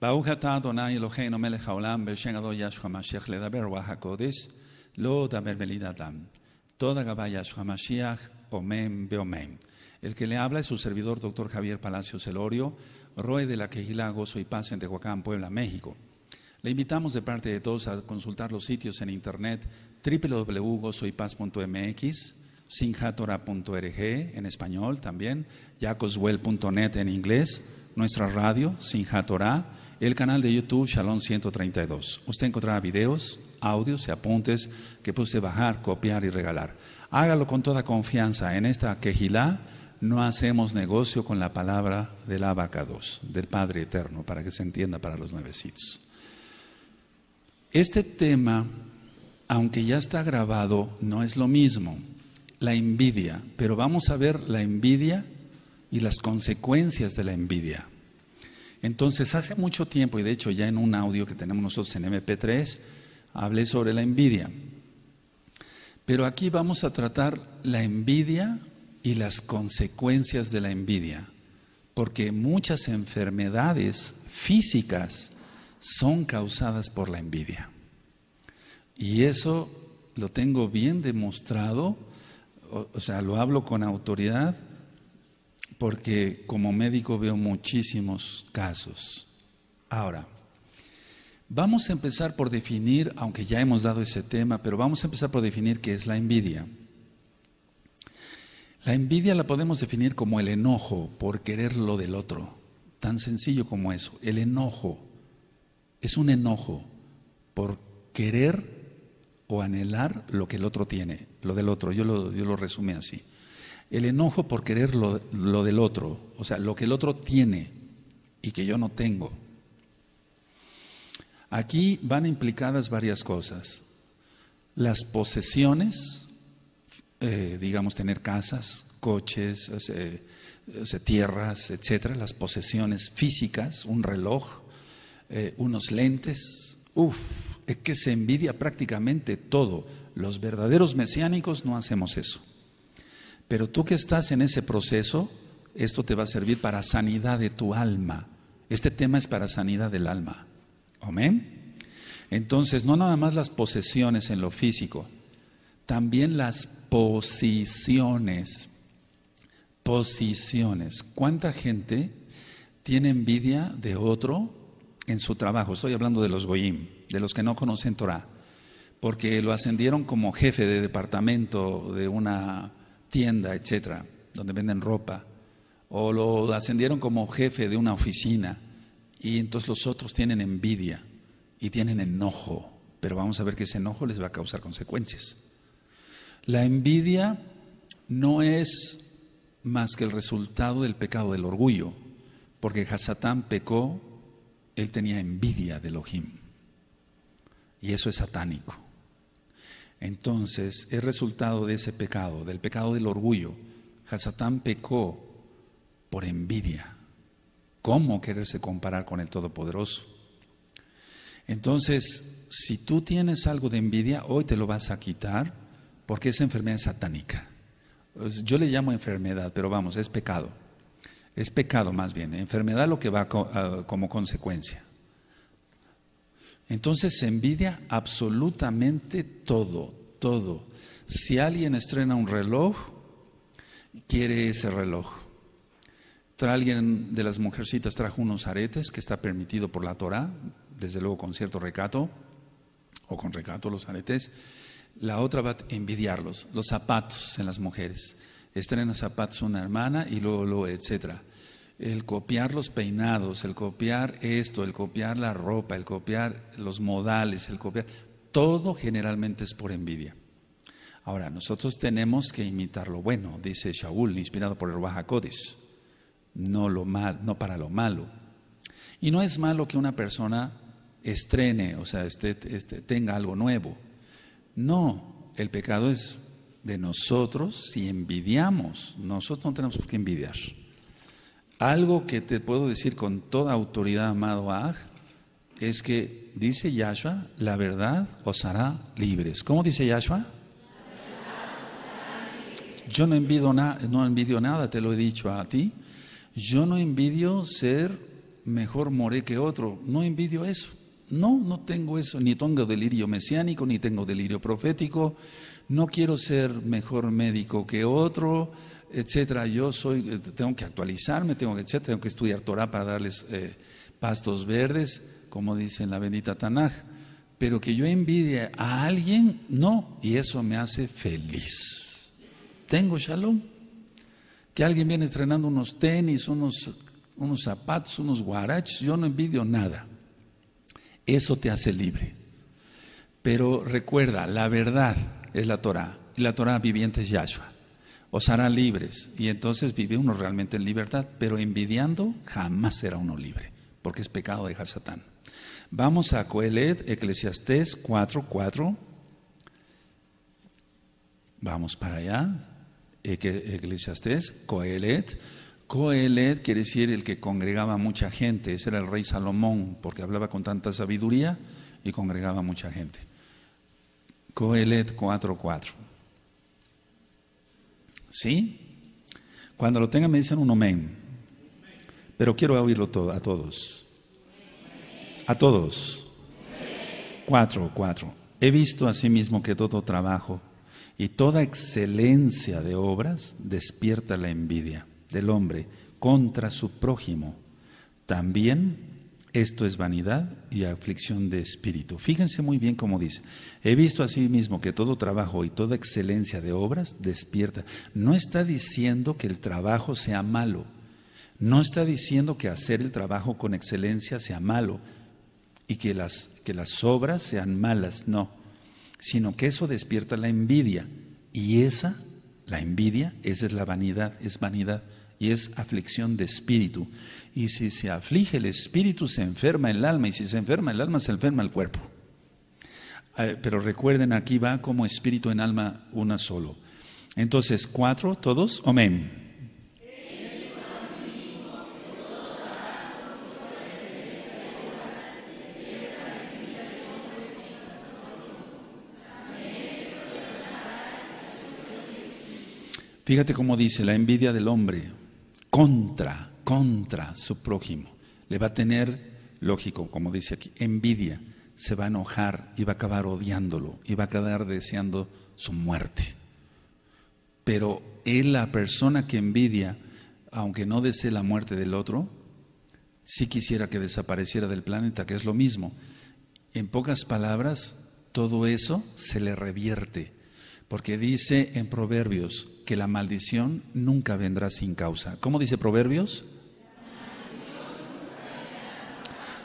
El que le habla es su servidor, doctor Javier Palacios Elorio, Roe de la Quejilá, Gozo Paz en Tehuacán, Puebla, México. Le invitamos de parte de todos a consultar los sitios en internet www.gozoipaz.mx, sinjatora.org en español también, yacoswell.net en inglés, nuestra radio, sinjatora el canal de YouTube Shalom 132. Usted encontrará videos, audios y apuntes que puede bajar, copiar y regalar. Hágalo con toda confianza. En esta quejilá no hacemos negocio con la palabra del abacados, del Padre Eterno, para que se entienda para los nuevecitos. Este tema, aunque ya está grabado, no es lo mismo. La envidia, pero vamos a ver la envidia y las consecuencias de la envidia. Entonces, hace mucho tiempo, y de hecho ya en un audio que tenemos nosotros en MP3, hablé sobre la envidia. Pero aquí vamos a tratar la envidia y las consecuencias de la envidia, porque muchas enfermedades físicas son causadas por la envidia. Y eso lo tengo bien demostrado, o, sea, lo hablo con autoridad porque como médico veo muchísimos casos. Ahora, vamos a empezar por definir, aunque ya hemos dado ese tema, pero vamos a empezar por definir qué es la envidia. La envidia la podemos definir como el enojo por querer lo del otro, tan sencillo como eso. El enojo es un enojo por querer o anhelar lo que el otro tiene, lo del otro. Yo lo, yo resumí así. El enojo por querer lo, del otro, o sea, lo que el otro tiene y que yo no tengo. Aquí van implicadas varias cosas. Las posesiones, eh, digamos tener casas, coches, eh, eh, tierras, etcétera, las posesiones físicas, un reloj, unos lentes. Uf, es que se envidia prácticamente todo. Los verdaderos mesiánicos no hacemos eso. Pero tú que estás en ese proceso, esto te va a servir para sanidad de tu alma. Este tema es para sanidad del alma. Amén. Entonces, no nada más las posesiones en lo físico, también las posiciones. Posiciones. ¿Cuánta gente tiene envidia de otro en su trabajo? Estoy hablando de los goyim, de los que no conocen Torah, porque lo ascendieron como jefe de departamento de una tienda, etcétera, donde venden ropa, o lo ascendieron como jefe de una oficina, y entonces los otros tienen envidia y tienen enojo, pero vamos a ver que ese enojo les va a causar consecuencias. La envidia no es más que el resultado del pecado del orgullo, porque Hasatán pecó, él tenía envidia de Elohim, y eso es satánico entonces es resultado de ese pecado, del pecado del orgullo. Hasatán pecó por envidia. ¿Cómo quererse comparar con el Todopoderoso? Entonces, si tú tienes algo de envidia, hoy te lo vas a quitar porque es enfermedad satánica. Pues, yo le llamo enfermedad, pero vamos, es pecado. Es pecado más bien. Enfermedad lo que va ah, como consecuencia. Entonces se envidia absolutamente todo, todo. Si alguien estrena un reloj, quiere ese reloj. Tra alguien de las mujercitas trajo unos aretes que está permitido por la Torah, desde luego con cierto recato, o con recato los aretes. La otra va a envidiarlos, los zapatos en las mujeres. Estrena zapatos una hermana y luego, lo etcétera el copiar los peinados, el copiar esto, el copiar la ropa, el copiar los modales, el copiar, todo generalmente es por envidia. Ahora, nosotros tenemos que imitar lo bueno, dice Shaul, inspirado por el Vajacodis, no, no para lo malo. Y no es malo que una persona estrene, o sea, este, este, tenga algo nuevo. No, el pecado es de nosotros si envidiamos. Nosotros no tenemos por qué envidiar. Algo que te puedo decir con toda autoridad, amado Aj, es que dice Yahshua, la verdad os hará libres. ¿Cómo dice Yahshua? Yo no envidio, no envidio nada, te lo he dicho a ti. Yo no envidio ser mejor moré que otro. No envidio eso. No, no tengo eso. Ni tengo delirio mesiánico, ni tengo delirio profético. No quiero ser mejor médico que otro etcétera. Yo soy, eh, tengo que actualizarme, tengo que, tengo que estudiar Torah para darles eh, pastos verdes, como dice la bendita Tanaj. Pero que yo envidie a alguien, no, y eso me hace feliz. Tengo shalom. Que alguien viene estrenando unos tenis, unos, unos zapatos, unos guaraches, yo no envidio nada. Eso te hace libre. Pero recuerda, la verdad es la Torah, y la Torah viviente es Yahshua os hará libres. Y entonces vive uno realmente en libertad, pero envidiando jamás será uno libre, porque es pecado dejar Satán. Vamos a Coelet, Eclesiastés 4.4. Vamos para allá. Eclesiastés, Coelet. Coelet quiere decir el que congregaba mucha gente. Ese era el rey Salomón, porque hablaba con tanta sabiduría y congregaba mucha gente. Coelet 4.4. ¿Sí? Cuando lo tengan me dicen un amén. Pero quiero oírlo a todos. A todos. Cuatro, cuatro. He visto asimismo que todo trabajo y toda excelencia de obras despierta la envidia del hombre contra su prójimo. También esto es vanidad y aflicción de espíritu. Fíjense muy bien cómo dice. He visto asimismo que todo trabajo y toda excelencia de obras despierta. No está diciendo que el trabajo sea malo. No está diciendo que hacer el trabajo con excelencia sea malo y que las, que las obras sean malas, no, sino que eso despierta la envidia. Y esa, la envidia, esa es la vanidad, es vanidad y es aflicción de espíritu. Y si se aflige el espíritu, se enferma el alma. Y si se enferma el alma, se enferma el cuerpo. Eh, pero recuerden, aquí va como espíritu en alma una solo. Entonces, cuatro, todos, amén. Fíjate cómo dice la envidia del hombre contra, contra su prójimo. Le va a tener, lógico, como dice aquí, envidia, se va a enojar y va a acabar odiándolo y va a acabar deseando su muerte. Pero él la persona que envidia, aunque no desee la muerte del otro, si sí quisiera que desapareciera del planeta, que es lo mismo. En pocas palabras, todo eso se le revierte, porque dice en Proverbios que la maldición nunca vendrá sin causa. ¿Cómo dice Proverbios?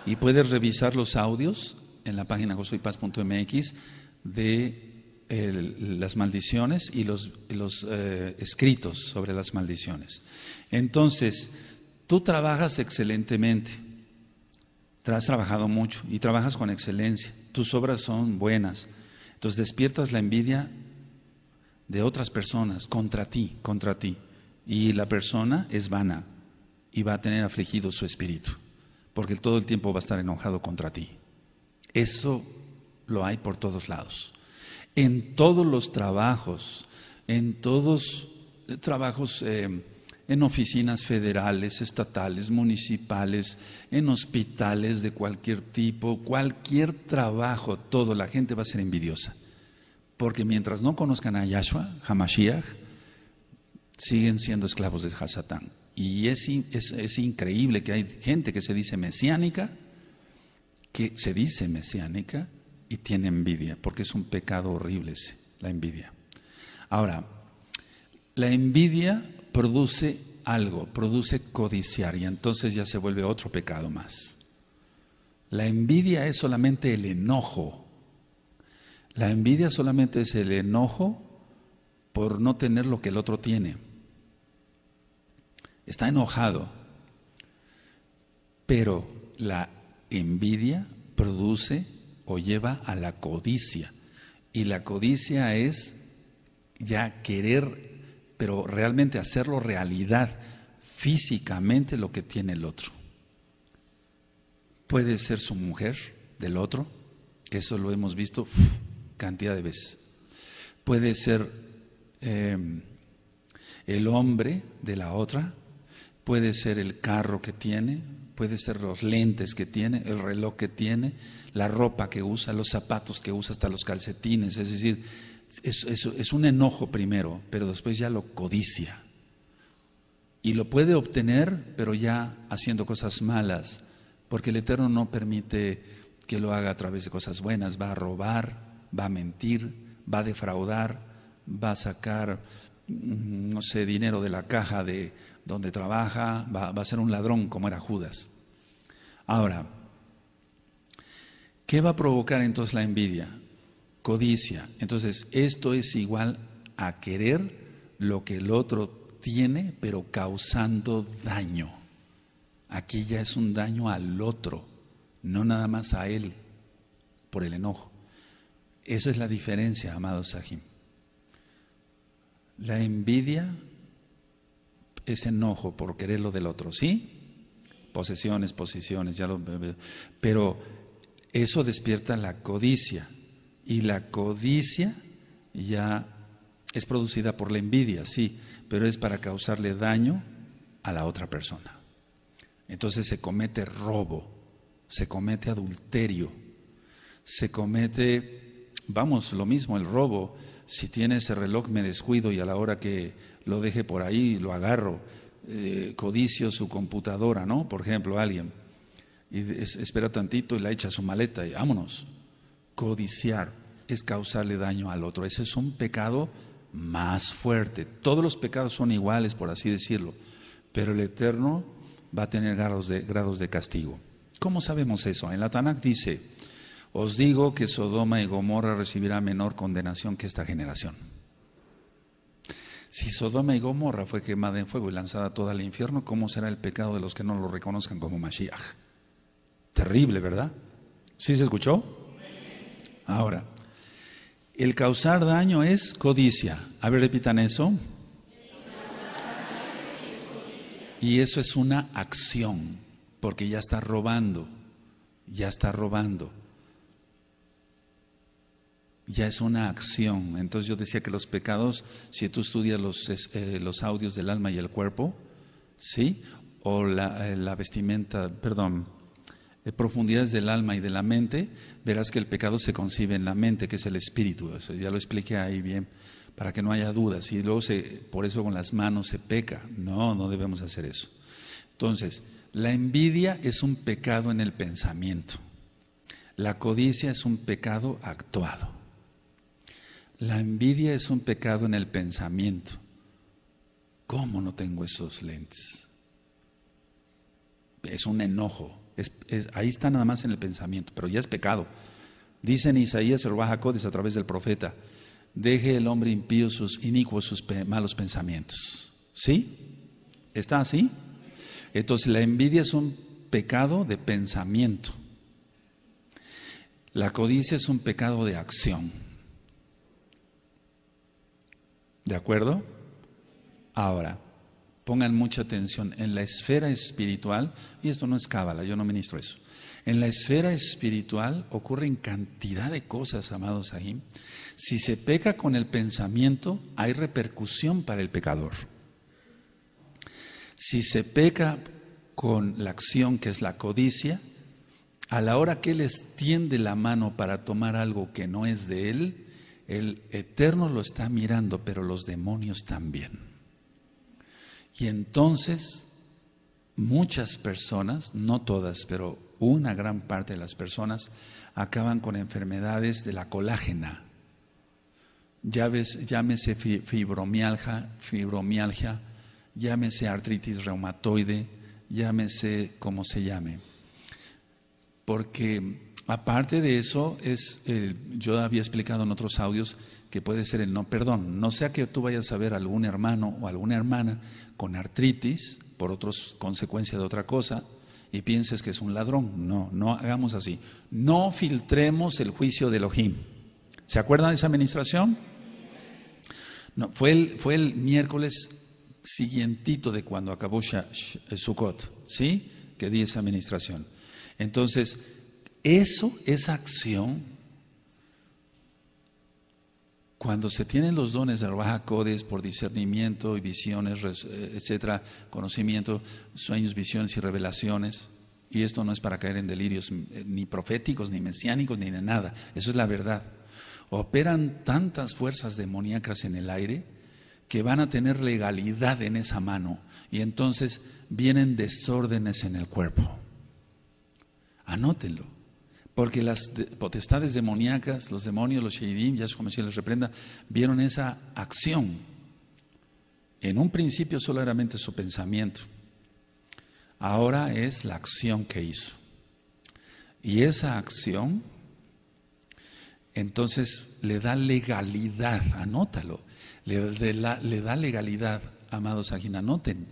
y puedes revisar los audios en la página gozoypaz.mx de las maldiciones y los, eh, escritos sobre las maldiciones. Entonces, tú trabajas excelentemente, has trabajado mucho y trabajas con excelencia, tus obras son buenas, entonces despiertas la envidia de otras personas contra ti, contra ti, y la persona es vana y va a tener afligido su espíritu porque todo el tiempo va a estar enojado contra ti. Eso lo hay por todos lados. En todos los trabajos, en todos trabajos, eh, en oficinas federales, estatales, municipales, en hospitales de cualquier tipo, cualquier trabajo, todo, la gente va a ser envidiosa. Porque mientras no conozcan a Yahshua, Hamashiach, siguen siendo esclavos de Hasatán. Y es, es, increíble que hay gente que se dice mesiánica, que se dice mesiánica y tiene envidia, porque es un pecado horrible la envidia. Ahora, la envidia produce algo, produce codiciar y entonces ya se vuelve otro pecado más. La envidia es solamente el enojo. La envidia solamente es el enojo por no tener lo que el otro tiene está enojado. Pero la envidia produce o lleva a la codicia. Y la codicia es ya querer, pero realmente hacerlo realidad físicamente lo que tiene el otro. Puede ser su mujer del otro, eso lo hemos visto cantidad de veces. Puede ser eh, el hombre de la otra, Puede ser el carro que tiene, puede ser los lentes que tiene, el reloj que tiene, la ropa que usa, los zapatos que usa, hasta los calcetines. Es decir, es, es un enojo primero, pero después ya lo codicia. Y lo puede obtener, pero ya haciendo cosas malas, porque el Eterno no permite que lo haga a través de cosas buenas. Va a robar, va a mentir, va a defraudar, va a sacar, mm, no sé, dinero de la caja de donde trabaja, va, a ser un ladrón como era Judas. Ahora, ¿qué va a provocar entonces la envidia? Codicia. Entonces, esto es igual a querer lo que el otro tiene, pero causando daño. Aquí ya es un daño al otro, no nada más a él, por el enojo. Esa es la diferencia, amado Sahim. La envidia ese enojo por querer lo del otro, ¿sí? Posesiones, posesiones, ya lo... Pero eso despierta la codicia y la codicia ya es producida por la envidia, sí, pero es para causarle daño a la otra persona. Entonces se comete robo, se comete adulterio, se comete, vamos, lo mismo, el robo. Si tiene ese reloj me descuido y a la hora que lo deje por ahí, lo agarro, eh, codicio su computadora, ¿no? Por ejemplo, alguien. Y espera tantito y la echa a su maleta y vámonos. Codiciar es causarle daño al otro. Ese es un pecado más fuerte. Todos los pecados son iguales, por así decirlo, pero el Eterno va a tener grados de, grados de castigo. ¿Cómo sabemos eso? En la Tanakh dice, os digo que Sodoma y Gomorra recibirá menor condenación que esta generación. Si Sodoma y Gomorra fue quemada en fuego y lanzada toda al infierno, ¿cómo será el pecado de los que no lo reconozcan como Mashiach? Terrible, ¿verdad? ¿Sí se escuchó? Ahora, el causar daño es codicia. A ver, repitan eso. Y eso es una acción, porque ya está robando, ya está robando ya es una acción. Entonces yo decía que los pecados, si tú estudias los, eh, audios del alma y el cuerpo, ¿sí? O la, eh, vestimenta, perdón, eh, profundidades del alma y de la mente, verás que el pecado se concibe en la mente, que es el espíritu. ya lo expliqué ahí bien, para que no haya dudas. Y luego se, por eso con las manos se peca. No, no debemos hacer eso. Entonces, la envidia es un pecado en el pensamiento. La codicia es un pecado actuado. La envidia es un pecado en el pensamiento. ¿Cómo no tengo esos lentes? Es un enojo. ahí está nada más en el pensamiento, pero ya es pecado. Dice en Isaías el dice a través del profeta, deje el hombre impío sus inicuos, sus malos pensamientos. ¿Sí? ¿Está así? Entonces la envidia es un pecado de pensamiento. La codicia es un pecado de acción. ¿De acuerdo? Ahora, pongan mucha atención en la esfera espiritual, y esto no es cábala, yo no ministro eso. En la esfera espiritual ocurren cantidad de cosas, amados ahí. Si se peca con el pensamiento, hay repercusión para el pecador. Si se peca con la acción, que es la codicia, a la hora que él extiende la mano para tomar algo que no es de él, el Eterno lo está mirando, pero los demonios también. Y entonces muchas personas, no todas, pero una gran parte de las personas, acaban con enfermedades de la colágena. llámese fibromialgia, fibromialgia, llámese artritis reumatoide, llámese como se llame. Porque Aparte de eso, es, eh, yo había explicado en otros audios que puede ser el no perdón. No sea que tú vayas a ver a algún hermano o alguna hermana con artritis por otros consecuencia de otra cosa y pienses que es un ladrón. No, no hagamos así. No filtremos el juicio de Elohim. ¿Se acuerdan de esa administración? No, fue el, fue el miércoles siguientito de cuando acabó Sukkot, ¿sí? Que di esa administración. Entonces, eso es acción. Cuando se tienen los dones de baja Codes por discernimiento y visiones, eh, etcétera, conocimiento, sueños, visiones y revelaciones, y esto no es para caer en delirios mm, eh, ni proféticos, ni mesiánicos, ni de nada, eso es la verdad. Operan tantas fuerzas demoníacas en el aire que van a tener legalidad en esa mano y entonces vienen desórdenes en el cuerpo. Anótenlo. Porque las potestades demoníacas, los demonios, los sheidim, como si les reprenda, vieron esa acción. En un principio solamente era su pensamiento. Ahora es la acción que hizo. Y esa acción, entonces, le da legalidad, anótalo, le, le da legalidad, amados aquí, anoten,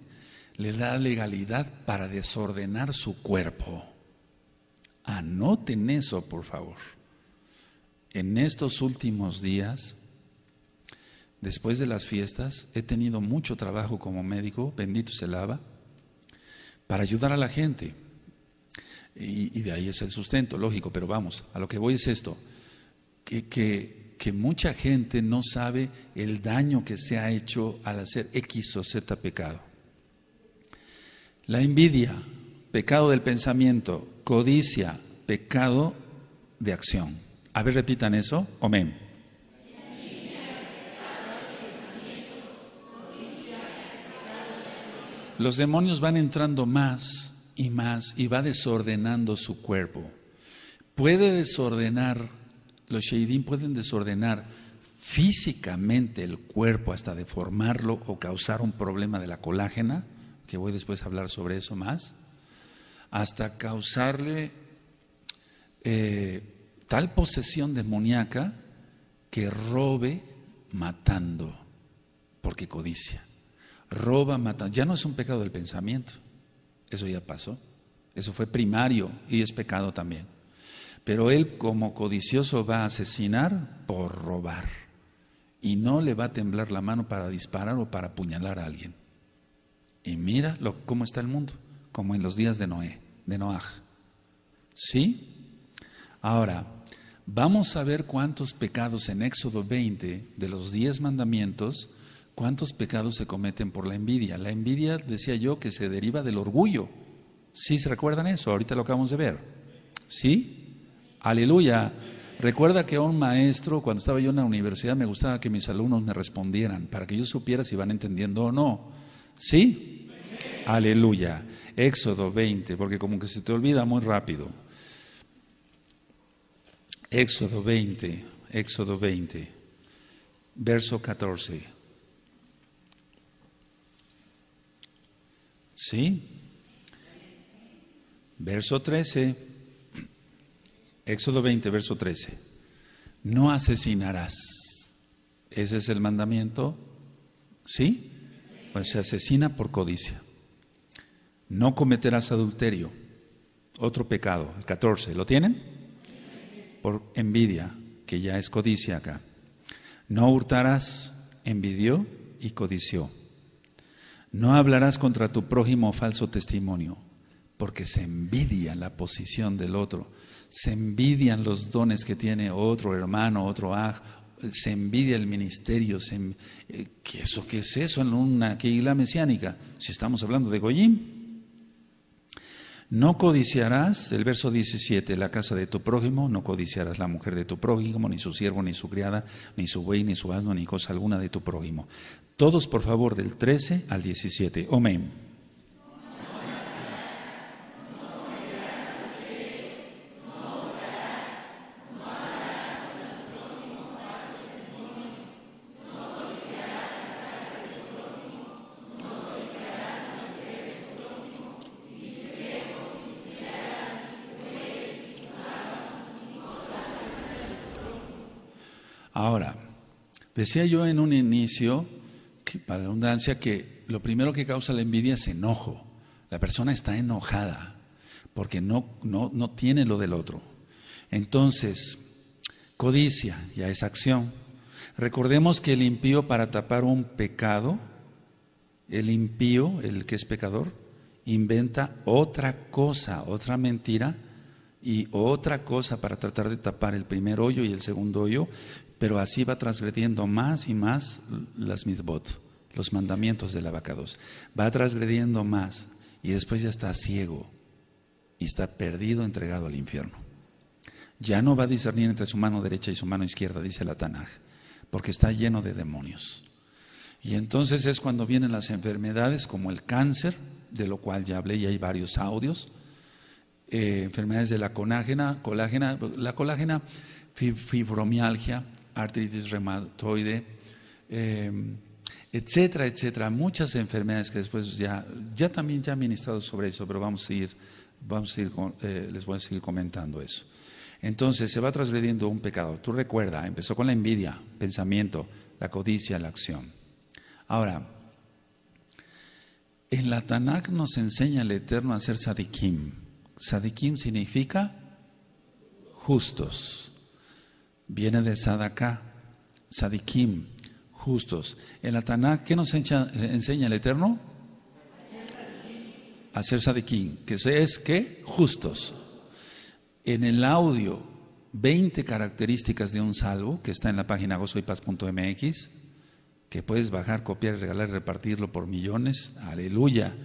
le da legalidad para desordenar su cuerpo. Anoten eso, por favor. En estos últimos días, después de las fiestas, he tenido mucho trabajo como médico, bendito se lava, para ayudar a la gente. Y, de ahí es el sustento, lógico, pero vamos, a lo que voy es esto, que, que, que mucha gente no sabe el daño que se ha hecho al hacer X o Z pecado. La envidia, pecado del pensamiento, codicia, pecado de acción. A ver, repitan eso. Amén. Los demonios van entrando más y más y va desordenando su cuerpo. Puede desordenar, los sheidim pueden desordenar físicamente el cuerpo hasta deformarlo o causar un problema de la colágena, que voy después a hablar sobre eso más hasta causarle eh, tal posesión demoníaca que robe matando, porque codicia. Roba matando. Ya no es un pecado del pensamiento, eso ya pasó. Eso fue primario y es pecado también. Pero él como codicioso va a asesinar por robar. Y no le va a temblar la mano para disparar o para apuñalar a alguien. Y mira cómo está el mundo como en los días de Noé, de Noaj. ¿Sí? Ahora, vamos a ver cuántos pecados en Éxodo 20 de los 10 mandamientos, cuántos pecados se cometen por la envidia. La envidia, decía yo, que se deriva del orgullo. ¿Sí se recuerdan eso? Ahorita lo acabamos de ver. ¿Sí? Aleluya. Recuerda que un maestro, cuando estaba yo en la universidad, me gustaba que mis alumnos me respondieran para que yo supiera si van entendiendo o no. ¿Sí? Aleluya. Éxodo 20, porque como que se te olvida muy rápido. Éxodo 20, Éxodo 20, verso 14. ¿Sí? Verso 13, Éxodo 20, verso 13. No asesinarás. Ese es el mandamiento. ¿Sí? Pues se asesina por codicia no cometerás adulterio. Otro pecado, el 14. ¿Lo tienen? Por envidia, que ya es codicia acá. No hurtarás, envidió y codició. No hablarás contra tu prójimo falso testimonio, porque se envidia la posición del otro, se envidian los dones que tiene otro hermano, otro aj, se envidia el ministerio. Eh, ¿qué, eso, ¿Qué es eso en una queila mesiánica? Si estamos hablando de Goyim. No codiciarás, el verso 17, la casa de tu prójimo, no codiciarás la mujer de tu prójimo, ni su siervo, ni su criada, ni su buey, ni su asno, ni cosa alguna de tu prójimo. Todos, por favor, del 13 al 17. Amén. Decía yo en un inicio, para abundancia que lo primero que causa la envidia es enojo. La persona está enojada porque no, no, no tiene lo del otro. Entonces, codicia ya es acción. Recordemos que el impío para tapar un pecado, el impío, el que es pecador, inventa otra cosa, otra mentira y otra cosa para tratar de tapar el primer hoyo y el segundo hoyo pero así va transgrediendo más y más las mitzvot, los mandamientos de vaca 2. Va transgrediendo más y después ya está ciego y está perdido, entregado al infierno. Ya no va a discernir entre su mano derecha y su mano izquierda, dice la Tanaj, porque está lleno de demonios. Y entonces es cuando vienen las enfermedades como el cáncer, de lo cual ya hablé y hay varios audios, eh, enfermedades de la colágena, la colágena fibromialgia, artritis reumatoide, em, etcétera, etcétera. Muchas enfermedades que después ya, ya también ya he ministrado sobre eso, pero vamos a ir vamos a ir eh, les voy a seguir comentando eso. Entonces se va transgrediendo un pecado. Tú recuerda, empezó con la envidia, pensamiento, la codicia, la acción. Ahora, en la Tanakh nos enseña el Eterno a ser sadikim. Sadikim significa justos viene de Sadaka, Sadikim, justos. El la ¿qué nos eh, enseña el Eterno? Hacer Sadikim, que es que justos. En el audio, 20 características de un salvo, que está en la página gozoypaz.mx, que puedes bajar, copiar, regalar, y repartirlo por millones. Aleluya.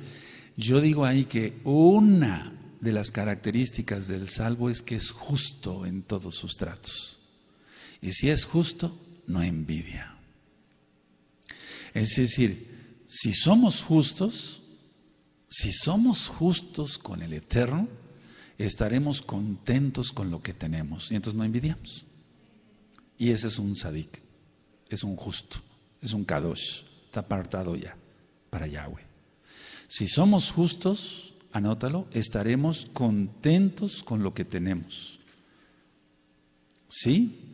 Yo digo ahí que una de las características del salvo es que es justo en todos sus tratos. Y si es justo, no envidia. Es decir, si somos justos, si somos justos con el Eterno, estaremos contentos con lo que tenemos y entonces no envidiamos. Y ese es un sadik, es un justo, es un kadosh, está apartado ya para Yahweh. Si somos justos, anótalo, estaremos contentos con lo que tenemos. ¿Sí?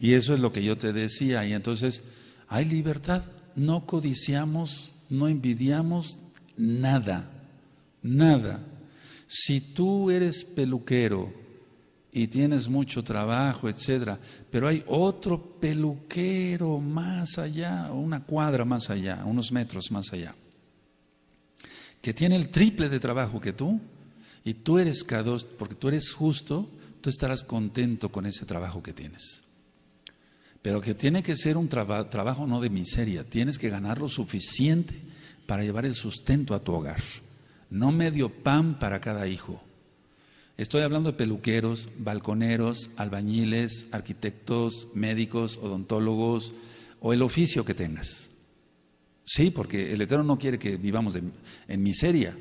Y eso es lo que yo te decía. Y entonces hay libertad. No codiciamos, no envidiamos nada, nada. Si tú eres peluquero y tienes mucho trabajo, etcétera, pero hay otro peluquero más allá, una cuadra más allá, unos metros más allá, que tiene el triple de trabajo que tú, y tú eres k porque tú eres justo, tú estarás contento con ese trabajo que tienes pero que tiene que ser un trabajo no de miseria, tienes que ganar lo suficiente para llevar el sustento a tu hogar, no medio pan para cada hijo. Estoy hablando de peluqueros, balconeros, albañiles, arquitectos, médicos, odontólogos o el oficio que tengas. Sí, porque el Eterno no quiere que vivamos en miseria.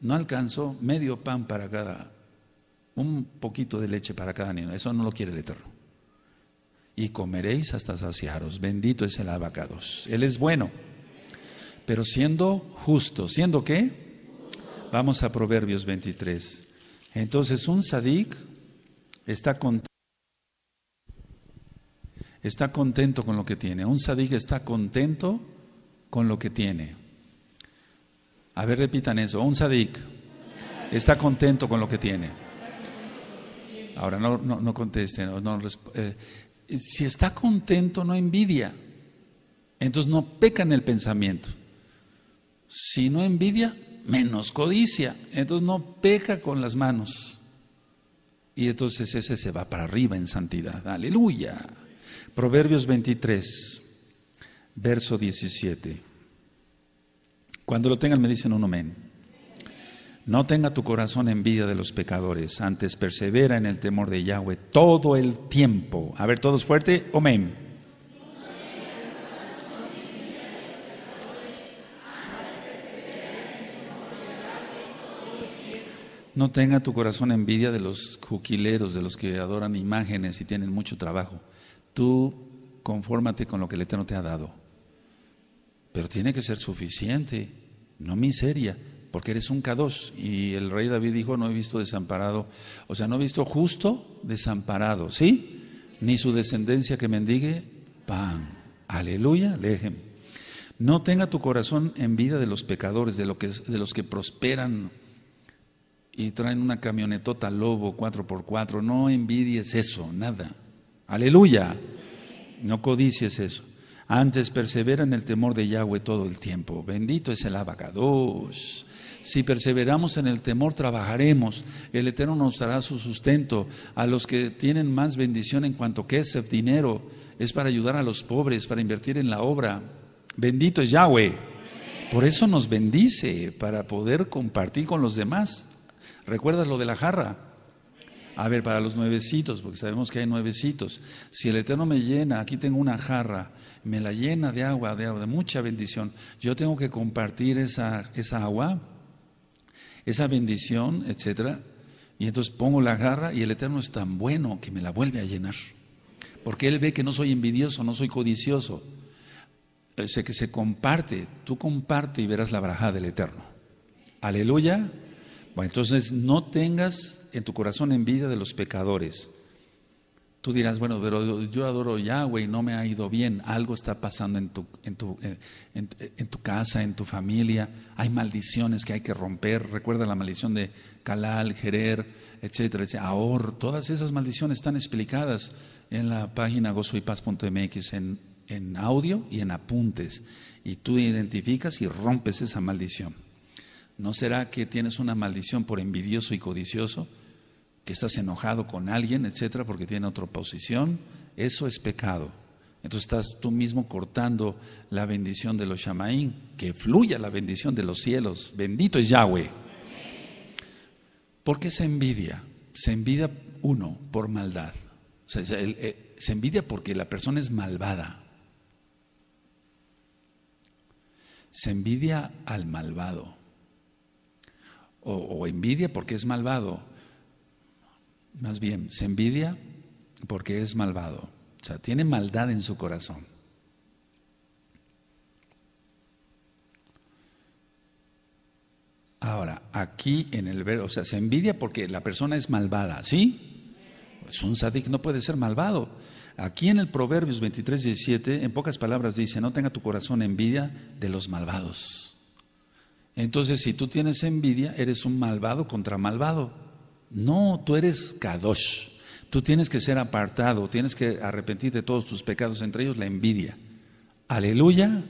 No alcanzo medio pan para cada, un poquito de leche para cada niño. Eso no lo quiere el Eterno y comeréis hasta saciaros. Bendito es el abacados. Él es bueno, pero siendo justo. ¿Siendo qué? Vamos a Proverbios 23. Entonces un sadik está contento. Está contento con lo que tiene. Un sadik está contento con lo que tiene. A ver, repitan eso. Un sadik está contento con lo que tiene. Ahora no, no, no contesten. No, eh, si está contento no envidia, entonces no peca en el pensamiento. Si no envidia, menos codicia, entonces no peca con las manos. Y entonces ese se va para arriba en santidad. Aleluya. Proverbios 23, verso 17. Cuando lo tengan me dicen un amén. No tenga tu corazón envidia de los pecadores, antes persevera en el temor de Yahweh todo el tiempo. A ver, todos fuerte, amén. No tenga tu corazón envidia de los juquileros, de los que adoran imágenes y tienen mucho trabajo. Tú confórmate con lo que el Eterno te ha dado. Pero tiene que ser suficiente, no miseria porque eres un k Y el rey David dijo, no he visto desamparado, o sea, no he visto justo desamparado, ¿sí? Ni su descendencia que mendigue pan. Aleluya, lejem. No tenga tu corazón en vida de los pecadores, de, lo que, de los que prosperan y traen una camionetota lobo 4x4. No envidies eso, nada. Aleluya. No codicies eso. Antes persevera en el temor de Yahweh todo el tiempo. Bendito es el abacados. Si perseveramos en el temor, trabajaremos. El Eterno nos dará su sustento. A los que tienen más bendición en cuanto que es dinero, es para ayudar a los pobres, para invertir en la obra. Bendito es Yahweh. Por eso nos bendice, para poder compartir con los demás. ¿Recuerdas lo de la jarra? A ver, para los nuevecitos, porque sabemos que hay nuevecitos. Si el Eterno me llena, aquí tengo una jarra, me la llena de agua, de, agua, de mucha bendición, yo tengo que compartir esa, esa agua, esa bendición, etcétera. Y entonces pongo la jarra y el Eterno es tan bueno que me la vuelve a llenar. Porque Él ve que no soy envidioso, no soy codicioso. Eh, sé que se comparte, tú comparte y verás la braja del Eterno. Aleluya. Bueno, entonces no tengas en tu corazón envidia de los pecadores. Tú dirás, bueno, pero yo adoro Yahweh y no me ha ido bien, algo está pasando en tu, eh, en tu, casa, en tu familia, hay maldiciones que hay que romper, recuerda la maldición de Kalal, Gerer, etcétera, etcétera. Ahor, todas esas maldiciones están explicadas en la página gozoypaz.mx en, en audio y en apuntes, y tú identificas y rompes esa maldición. ¿No será que tienes una maldición por envidioso y codicioso? que estás enojado con alguien, etcétera, porque tiene otra posición, eso es pecado. Entonces estás tú mismo cortando la bendición de los Shamaín, que fluya la bendición de los cielos. Bendito es Yahweh. ¿Por qué se envidia? Se envidia uno por maldad. Eh, se envidia porque la persona es malvada. Se envidia al malvado. o envidia porque es malvado más bien, se envidia porque es malvado. O sea, tiene maldad en su corazón. Ahora, aquí en el verbo, o sea, se envidia porque la persona es malvada, ¿sí? es un sadic, no puede ser malvado. Aquí en el Proverbios 23, 17, en pocas palabras dice, no tenga tu corazón envidia de los malvados. Entonces, si tú tienes envidia, eres un malvado contra malvado. No, tú eres Kadosh. Tú tienes que ser apartado, tienes que arrepentirte de todos tus pecados, entre ellos la envidia. Aleluya.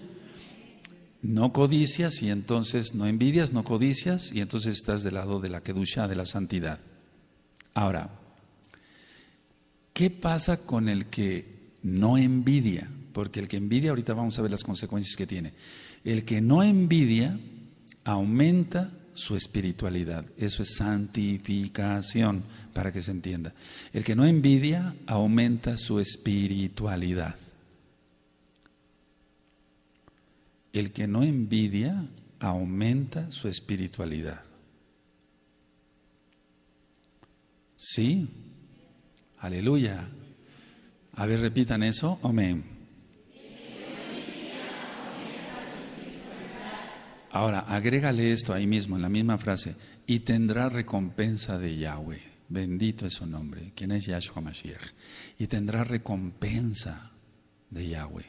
No codicias y entonces no envidias, no codicias y entonces estás del lado de la kedusha, de la santidad. Ahora, ¿qué pasa con el que no envidia? Porque el que envidia, ahorita vamos a ver las consecuencias que tiene. El que no envidia aumenta su espiritualidad. Eso es santificación, para que se entienda. El que no envidia aumenta su espiritualidad. El que no envidia aumenta su espiritualidad. ¿Sí? Aleluya. A ver, repitan eso. Amén. Ahora, agrégale esto ahí mismo, en la misma frase, y tendrá recompensa de Yahweh. Bendito es su nombre, quien es Yahshua Mashiach. Y tendrá recompensa de Yahweh.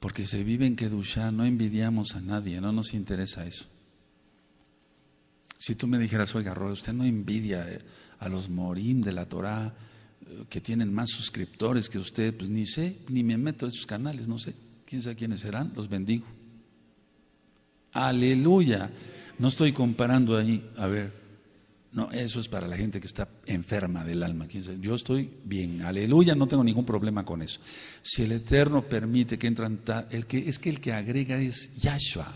Porque se vive en Kedusha, no envidiamos a nadie, no nos interesa eso. Si tú me dijeras, oiga, Roy, usted no envidia eh, a los morim de la Torá, que tienen más suscriptores que usted, pues ni sé, ni me meto en sus canales, no sé, quién sabe quiénes serán, los bendigo. Aleluya, no estoy comparando ahí, a ver, no, eso es para la gente que está enferma del alma, yo estoy bien, aleluya, no tengo ningún problema con eso. Si el Eterno permite que entran, el que, es que el que agrega es Yahshua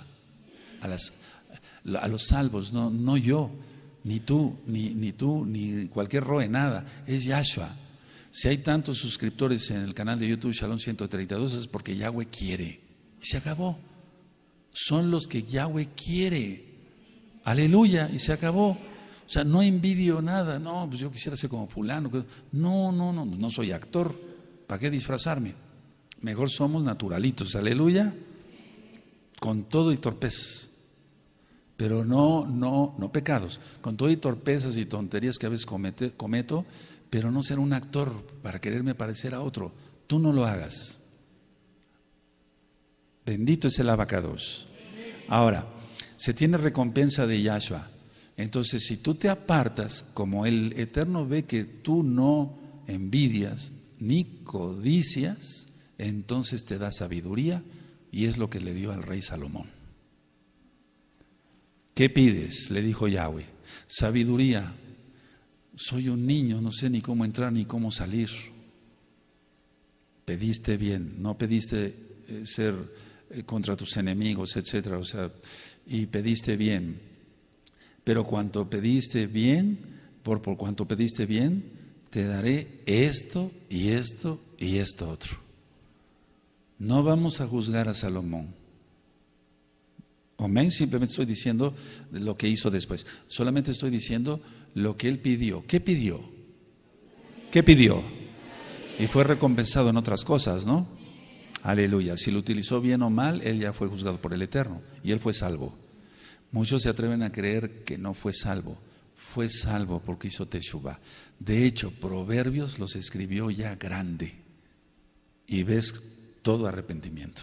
a, los salvos, no, no yo ni tú, ni, ni tú, ni cualquier roe, nada, es Yahshua. Si hay tantos suscriptores en el canal de YouTube Shalom 132 es porque Yahweh quiere. Y se acabó. Son los que Yahweh quiere. Aleluya. Y se acabó. O sea, no envidio nada. No, pues yo quisiera ser como fulano. No, no, no. No soy actor. ¿Para qué disfrazarme? Mejor somos naturalitos. Aleluya. Con todo y torpezas pero no, no, no pecados. Con todo y torpezas y tonterías que a veces cometo, pero no ser un actor para quererme parecer a otro. Tú no lo hagas. Bendito es el abacados. Ahora, se tiene recompensa de Yahshua. Entonces, si tú te apartas, como el Eterno ve que tú no envidias ni codicias, entonces te da sabiduría y es lo que le dio al rey Salomón. ¿Qué pides? Le dijo Yahweh. Sabiduría soy un niño, no sé ni cómo entrar ni cómo salir. Pediste bien, no pediste eh, ser eh, contra tus enemigos, etcétera, o sea, y pediste bien. Pero cuanto pediste bien, por, por cuanto pediste bien, te daré esto y esto y esto otro. No vamos a juzgar a Salomón. Amén, simplemente estoy diciendo lo que hizo después. Solamente estoy diciendo lo que él pidió. ¿Qué pidió? ¿Qué pidió? Y fue recompensado en otras cosas, ¿no? Aleluya. Si lo utilizó bien o mal, él ya fue juzgado por el Eterno y él fue salvo. Muchos se atreven a creer que no fue salvo. Fue salvo porque hizo Teshuvah. De hecho, Proverbios los escribió ya grande. Y ves todo arrepentimiento.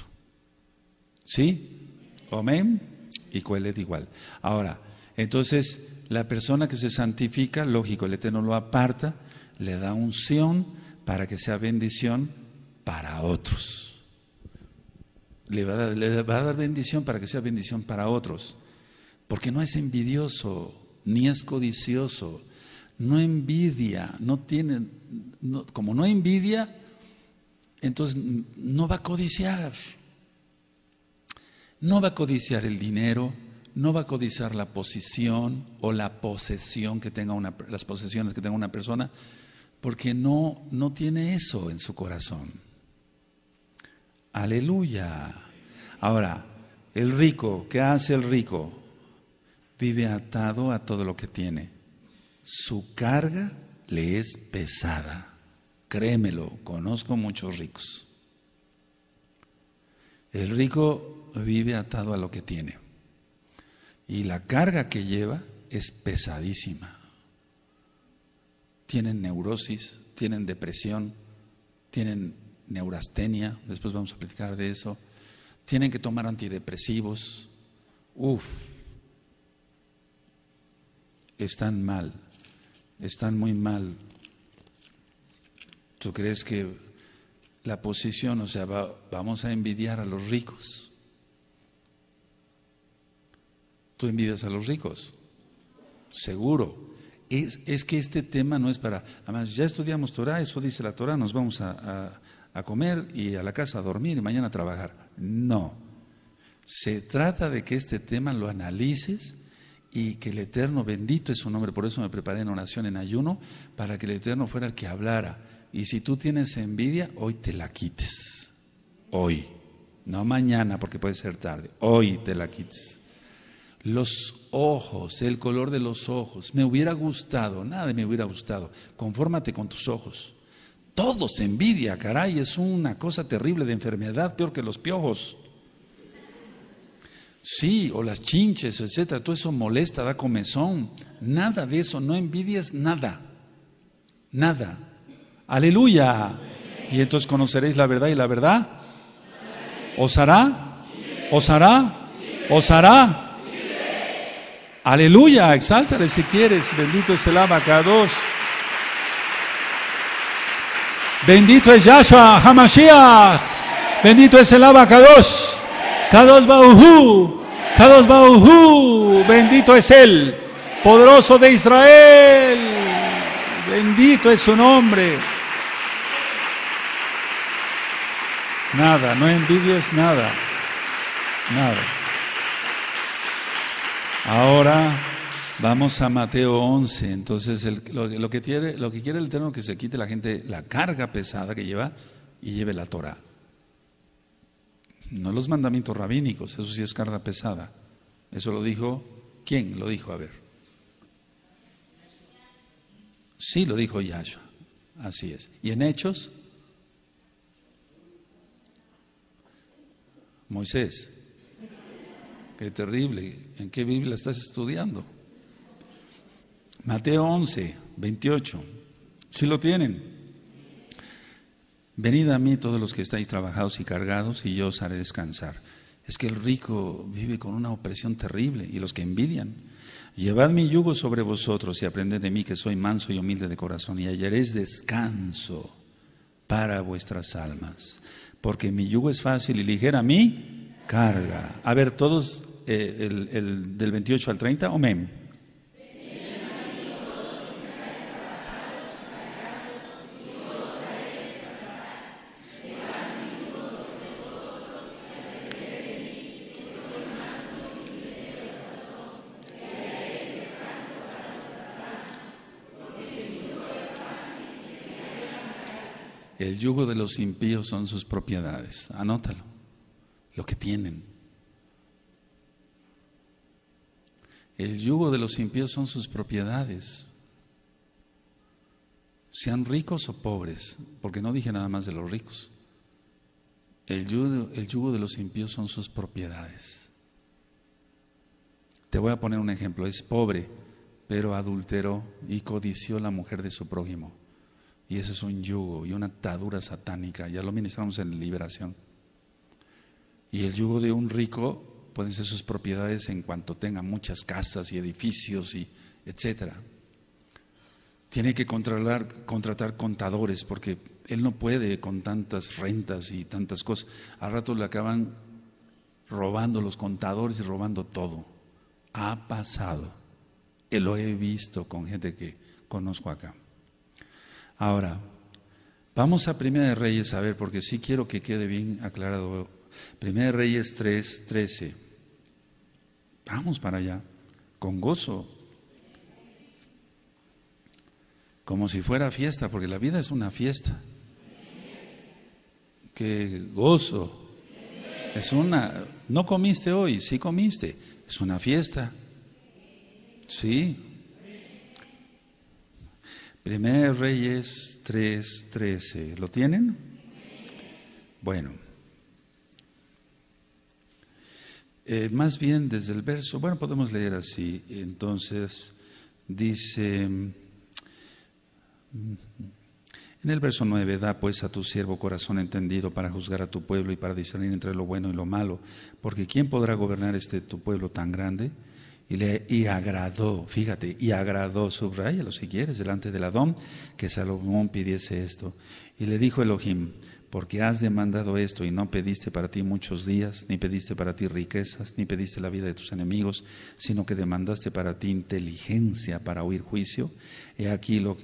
¿Sí? Amén. Y cuál es igual. Ahora, entonces, la persona que se santifica, lógico, el Eterno lo aparta, le da unción para que sea bendición para otros. Le va, a dar, bendición para que sea bendición para otros. Porque no es envidioso, ni es codicioso, no envidia, no tiene, como no envidia, entonces no va a codiciar. No va a codiciar el dinero, no va a codizar la posición o la posesión que tenga una, las posesiones que tenga una persona, porque no, no tiene eso en su corazón. Aleluya. Ahora, el rico, ¿qué hace el rico? Vive atado a todo lo que tiene. Su carga le es pesada. Créemelo, conozco muchos ricos. El rico vive atado a lo que tiene y la carga que lleva es pesadísima. Tienen neurosis, tienen depresión, tienen neurastenia, después vamos a platicar de eso, tienen que tomar antidepresivos, Uf, están mal, están muy mal. ¿Tú crees que la posición, o sea, vamos a envidiar a los ricos? envidias a los ricos. Seguro. Es, que este tema no es para... Además, ya estudiamos Torah, eso dice la Torah, nos vamos a, a comer y a la casa a dormir y mañana a trabajar. No. Se trata de que este tema lo analices y que el Eterno, bendito es su nombre, por eso me preparé en oración, en ayuno, para que el Eterno fuera el que hablara. Y si tú tienes envidia, hoy te la quites. Hoy. No mañana, porque puede ser tarde. Hoy te la quites los ojos, el color de los ojos. Me hubiera gustado, nada me hubiera gustado. Confórmate con tus ojos. Todos envidia, caray, es una cosa terrible de enfermedad, peor que los piojos. Sí, o las chinches, etcétera, todo eso molesta, da comezón. Nada de eso, no envidies nada. Nada. Aleluya. Y entonces conoceréis la verdad y la verdad os hará, os hará, os hará. Aleluya, exáltale si quieres. Bendito es el Abacados. Bendito es Yahshua, Hamashiach. Bendito es el Abacados. Kadosh Bauhu. Kadosh Bauhu. Bendito es el poderoso de Israel. Bendito es su nombre. Nada, no envidies nada. Nada. Ahora vamos a Mateo 11. Entonces, lo, que quiere, lo que quiere el Eterno es que se quite la gente la carga pesada que lleva y lleve la Torah. No los mandamientos rabínicos, eso sí es carga pesada. Eso lo dijo, ¿quién lo dijo? A ver. Sí, lo dijo Yahshua. Así es. ¿Y en Hechos? Moisés. Qué terrible. ¿En qué Biblia estás estudiando? Mateo 11, 28. si lo tienen? Venid a mí todos los que estáis trabajados y cargados, y yo os haré descansar. Es que el rico vive con una opresión terrible, y los que envidian. Llevad mi yugo sobre vosotros y aprended de mí que soy manso y humilde de corazón, y hallaréis descanso para vuestras almas, porque mi yugo es fácil y ligera a mí carga. A ver, todos eh, del 28 al 30, amén. El yugo de los impíos son sus propiedades. Anótalo lo que tienen. El yugo de los impíos son sus propiedades, sean ricos o pobres, porque no dije nada más de los ricos. El yugo, de los impíos son sus propiedades. Te voy a poner un ejemplo. Es pobre, pero adulteró y codició la mujer de su prójimo. Y eso es un yugo y una atadura satánica. Ya lo ministramos en liberación. Y el yugo de un rico pueden ser sus propiedades en cuanto tenga muchas casas y edificios y etcétera. Tiene que contratar contadores porque él no puede con tantas rentas y tantas cosas. a rato le acaban robando los contadores y robando todo. Ha pasado. Lo he visto con gente que conozco acá. Ahora, vamos a Primera de Reyes a ver, porque sí quiero que quede bien aclarado primer Reyes 3, 13. Vamos para allá, con gozo. Como si fuera fiesta, porque la vida es una fiesta. Qué gozo. Es una, no comiste hoy, sí comiste. Es una fiesta. Sí. Primer Reyes 3:13. ¿Lo tienen? Bueno. Eh, más bien desde el verso, bueno, podemos leer así, entonces dice, mm, en el verso 9, da pues a tu siervo corazón entendido para juzgar a tu pueblo y para discernir entre lo bueno y lo malo, porque ¿quién podrá gobernar este tu pueblo tan grande? Y, le, y, agradó, fíjate, y agradó, subrayalo si quieres, delante del Adón, que Salomón pidiese esto. Y le dijo Elohim, porque has demandado esto y no pediste para ti muchos días, ni pediste para ti riquezas, ni pediste la vida de tus enemigos, sino que demandaste para ti inteligencia para oír juicio, he aquí lo,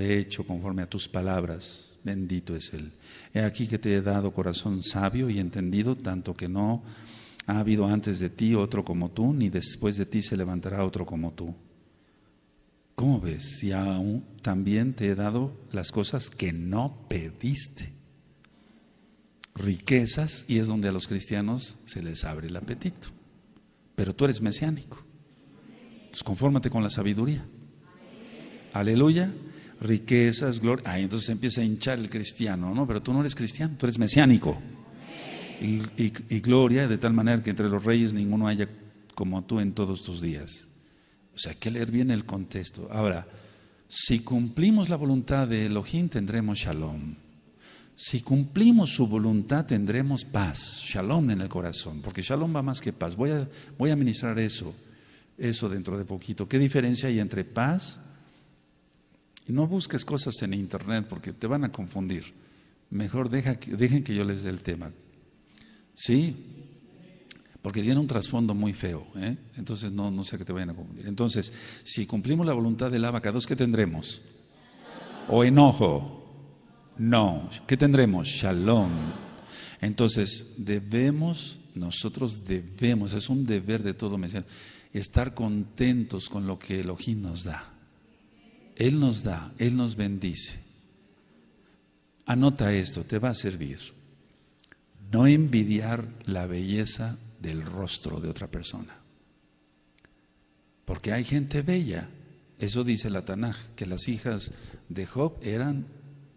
he hecho conforme a tus palabras, bendito es Él. He aquí que te he dado corazón sabio y entendido, tanto que no ha habido antes de ti otro como tú, ni después de ti se levantará otro como tú. ¿Cómo ves? Y aún también te he dado las cosas que no pediste riquezas y es donde a los cristianos se les abre el apetito. Pero tú eres mesiánico. Entonces confórmate con la sabiduría. Aleluya. Riquezas, gloria. Ahí entonces empieza a hinchar el cristiano, ¿no? Pero tú no eres cristiano, tú eres mesiánico. Y, y gloria, de tal manera que entre los reyes ninguno haya como tú en todos tus días. O sea, hay que leer bien el contexto. Ahora, si cumplimos la voluntad de Elohim, tendremos shalom. Si cumplimos su voluntad tendremos paz, shalom en el corazón, porque shalom va más que paz. Voy a, administrar ministrar eso, eso dentro de poquito. ¿Qué diferencia hay entre paz? no busques cosas en internet porque te van a confundir. Mejor deja, dejen que yo les dé el tema. ¿Sí? Porque tiene un trasfondo muy feo. ¿eh? Entonces no, no sé que te vayan a confundir. Entonces, si cumplimos la voluntad del abacados, ¿qué tendremos? O enojo no. ¿Qué tendremos? Shalom. Entonces, debemos, nosotros debemos, es un deber de todo mesías, estar contentos con lo que Elohim nos da. Él nos da, Él nos bendice. Anota esto, te va a servir. No envidiar la belleza del rostro de otra persona. Porque hay gente bella. Eso dice la Tanaj, que las hijas de Job eran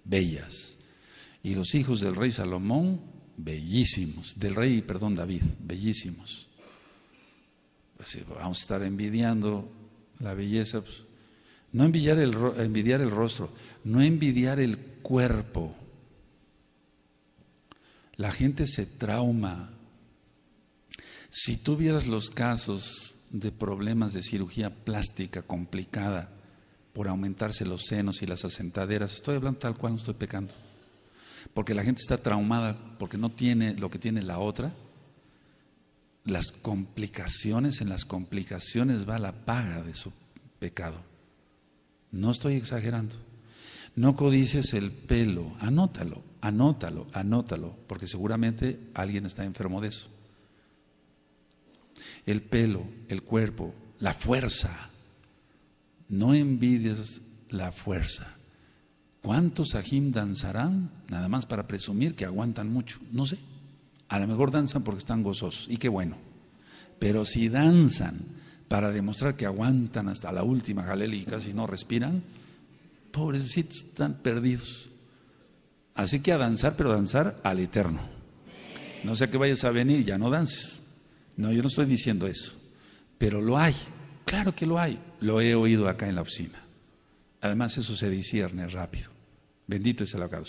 bellas. Y los hijos del rey Salomón, bellísimos. Del rey, perdón, David, bellísimos. Pues, eh, vamos a estar envidiando la belleza. Pues, no envidiar el, envidiar el rostro, no envidiar el cuerpo. La gente se trauma. Si tú vieras los casos de problemas de cirugía plástica complicada, por aumentarse los senos y las asentaderas. Estoy hablando tal cual, no estoy pecando. Porque la gente está traumada porque no tiene lo que tiene la otra. Las complicaciones, en las complicaciones va la paga de su pecado. No estoy exagerando. No codices el pelo, anótalo, anótalo, anótalo, porque seguramente alguien está enfermo de eso. El pelo, el cuerpo, la fuerza, no envidies la fuerza. ¿Cuántos ajim danzarán nada más para presumir que aguantan mucho? No sé. A lo mejor danzan porque están gozosos y qué bueno. Pero si danzan para demostrar que aguantan hasta la última jalel y casi no respiran, pobrecitos, están perdidos. Así que a danzar, pero danzar al eterno. No sea que vayas a venir y ya no dances. No, yo no estoy diciendo eso. Pero lo hay. Claro que lo hay, lo he oído acá en la oficina. Además eso se discierne rápido. Bendito es el abogado.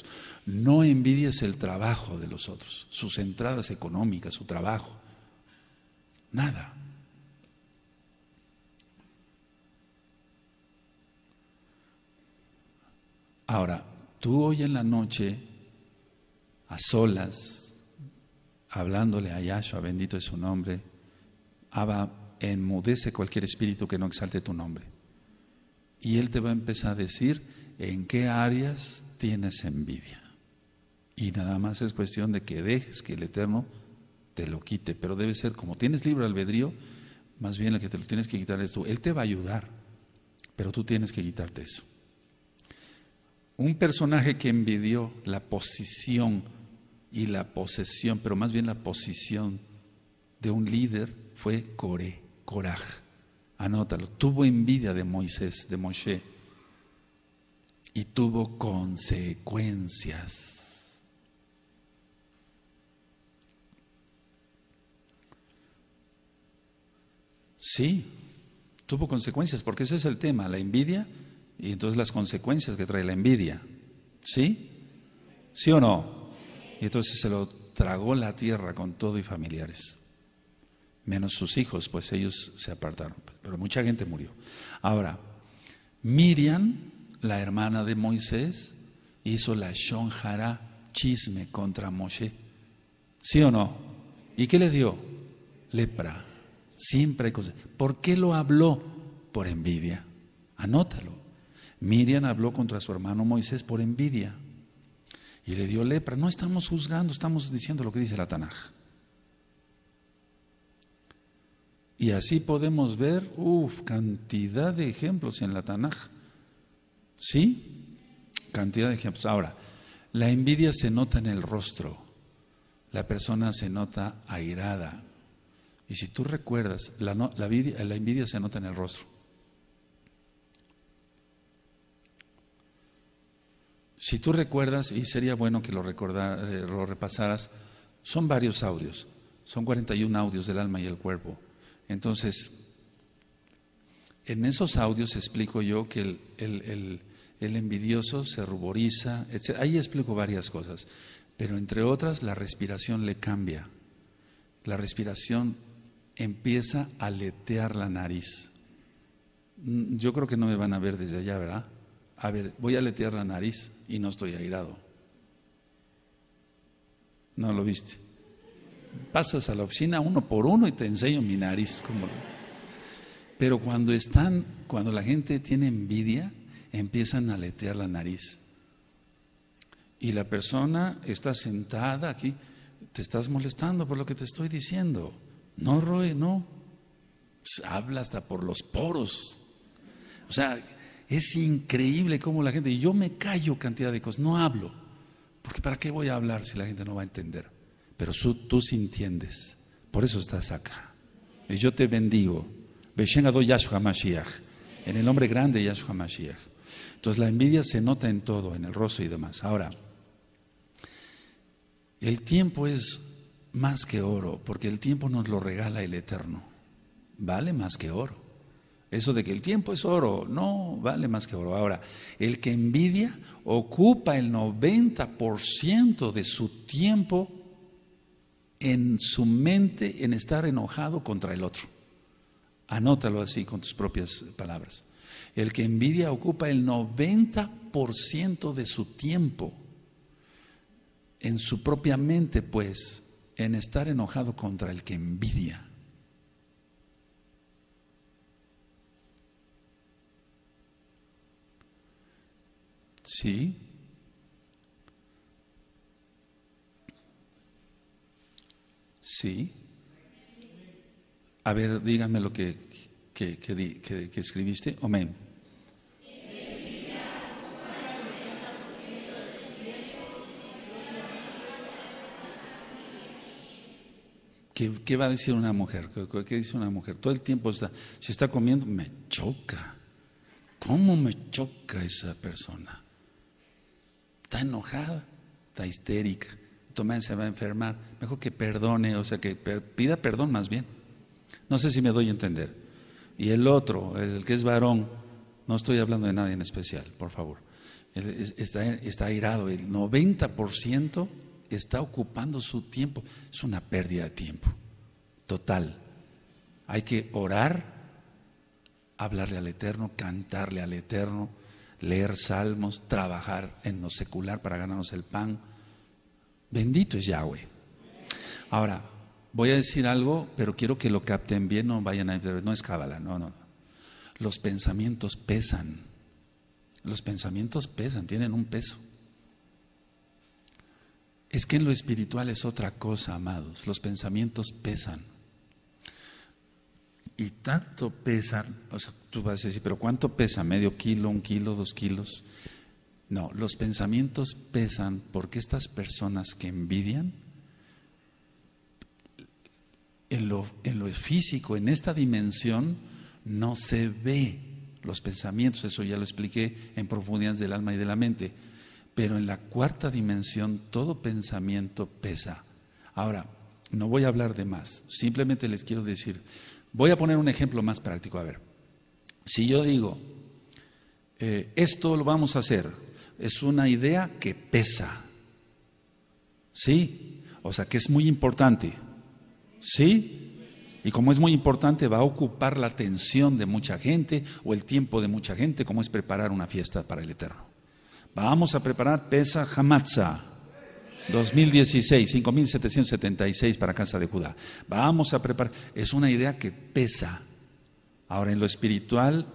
No envidies el trabajo de los otros, sus entradas económicas, su trabajo. Nada. Ahora, tú hoy en la noche, a solas, hablándole a Yahshua, bendito es su nombre, Abba, enmudece cualquier espíritu que no exalte tu nombre. Y Él te va a empezar a decir en qué áreas tienes envidia. Y nada más es cuestión de que dejes que el Eterno te lo quite. Pero debe ser, como tienes libre albedrío, más bien el que te lo tienes que quitar es tú. Él te va a ayudar, pero tú tienes que quitarte eso. Un personaje que envidió la posición y la posesión, pero más bien la posición de un líder fue Coré. Coraj. Anótalo. Tuvo envidia de Moisés, de Moshe. Y tuvo consecuencias. Sí, tuvo consecuencias, porque ese es el tema, la envidia y entonces las consecuencias que trae la envidia. ¿Sí? ¿Sí o no? Y entonces se lo tragó la tierra con todo y familiares menos sus hijos, pues ellos se apartaron, pues, pero mucha gente murió. Ahora, Miriam, la hermana de Moisés, hizo la shonjara, chisme contra Moshe. ¿Sí o no? ¿Y qué le dio? Lepra. Siempre hay cosas. ¿Por qué lo habló? Por envidia. Anótalo. Miriam habló contra su hermano Moisés por envidia. Y le dio lepra. No estamos juzgando, estamos diciendo lo que dice la Tanaj. Y así podemos ver, uff, cantidad de ejemplos en la Tanaj. ¿Sí? Cantidad de ejemplos. Ahora, la envidia se nota en el rostro. La persona se nota airada. Y si tú recuerdas, la, envidia, se nota en el rostro. Si tú recuerdas, y sería bueno que lo, recordar, eh, lo repasaras, son varios audios, son 41 audios del alma y el cuerpo. Entonces, en esos audios explico yo que el, envidioso se ruboriza, etc. Ahí explico varias cosas, pero entre otras la respiración le cambia. La respiración empieza a letear la nariz. Mm, yo creo que no me van a ver desde allá, ¿verdad? A ver, voy a letear la nariz y no estoy airado. No lo viste pasas a la oficina uno por uno y te enseño mi nariz. Como... Pero cuando están, cuando la gente tiene envidia, empiezan a aletear la nariz. Y la persona está sentada aquí, te estás molestando por lo que te estoy diciendo. No, roe, no. Pues, habla hasta por los poros. O sea, es increíble cómo la gente, y yo me callo cantidad de cosas, no hablo, porque ¿para qué voy a hablar si la gente no va a entender? pero tú sí entiendes. Por eso estás acá. Y yo te bendigo. Yahshua En el nombre grande Yahshua Mashiach. Entonces la envidia se nota en todo, en el rostro y demás. Ahora, el tiempo es más que oro, porque el tiempo nos lo regala el Eterno. Vale más que oro. Eso de que el tiempo es oro, no vale más que oro. Ahora, el que envidia ocupa el 90% de su tiempo en su mente en estar enojado contra el otro. Anótalo así con tus propias palabras. El que envidia ocupa el 90% de su tiempo en su propia mente, pues, en estar enojado contra el que envidia. Sí, ¿Sí? A ver, dígame lo que, que, que, escribiste. ¿Qué, va a decir una mujer? ¿Qué, dice una mujer? Todo el tiempo está, se está comiendo, me choca. ¿Cómo me choca esa persona? Está enojada, está histérica. Tomás se va a enfermar. Mejor que perdone, o sea, que pida perdón más bien. No sé si me doy a entender. Y el otro, el que es varón, no estoy hablando de nadie en especial, por favor. Está, está airado, el 90% está ocupando su tiempo. Es una pérdida de tiempo, total. Hay que orar, hablarle al Eterno, cantarle al Eterno, leer salmos, trabajar en lo secular para ganarnos el pan Bendito es Yahweh. Ahora, voy a decir algo, pero quiero que lo capten bien, no vayan a... No es cábala, no, no. Los pensamientos pesan. Los pensamientos pesan, tienen un peso. Es que en lo espiritual es otra cosa, amados. Los pensamientos pesan. Y tanto pesan, o sea, tú vas a decir, pero ¿cuánto pesa? ¿Medio kilo, un kilo, dos kilos? No, los pensamientos pesan porque estas personas que envidian, en lo, físico, en esta dimensión, no se ve los pensamientos, eso ya lo expliqué en profundidades del alma y de la mente, pero en la cuarta dimensión todo pensamiento pesa. Ahora, no voy a hablar de más, simplemente les quiero decir, voy a poner un ejemplo más práctico, a ver, si yo digo, eh, esto lo vamos a hacer, es una idea que pesa. ¿Sí? O sea que es muy importante. ¿Sí? Y como es muy importante, va a ocupar la atención de mucha gente o el tiempo de mucha gente, como es preparar una fiesta para el Eterno. Vamos a preparar Pesa Hamatza 2016, 5776 para Casa de Judá. Vamos a preparar. Es una idea que pesa. Ahora en lo espiritual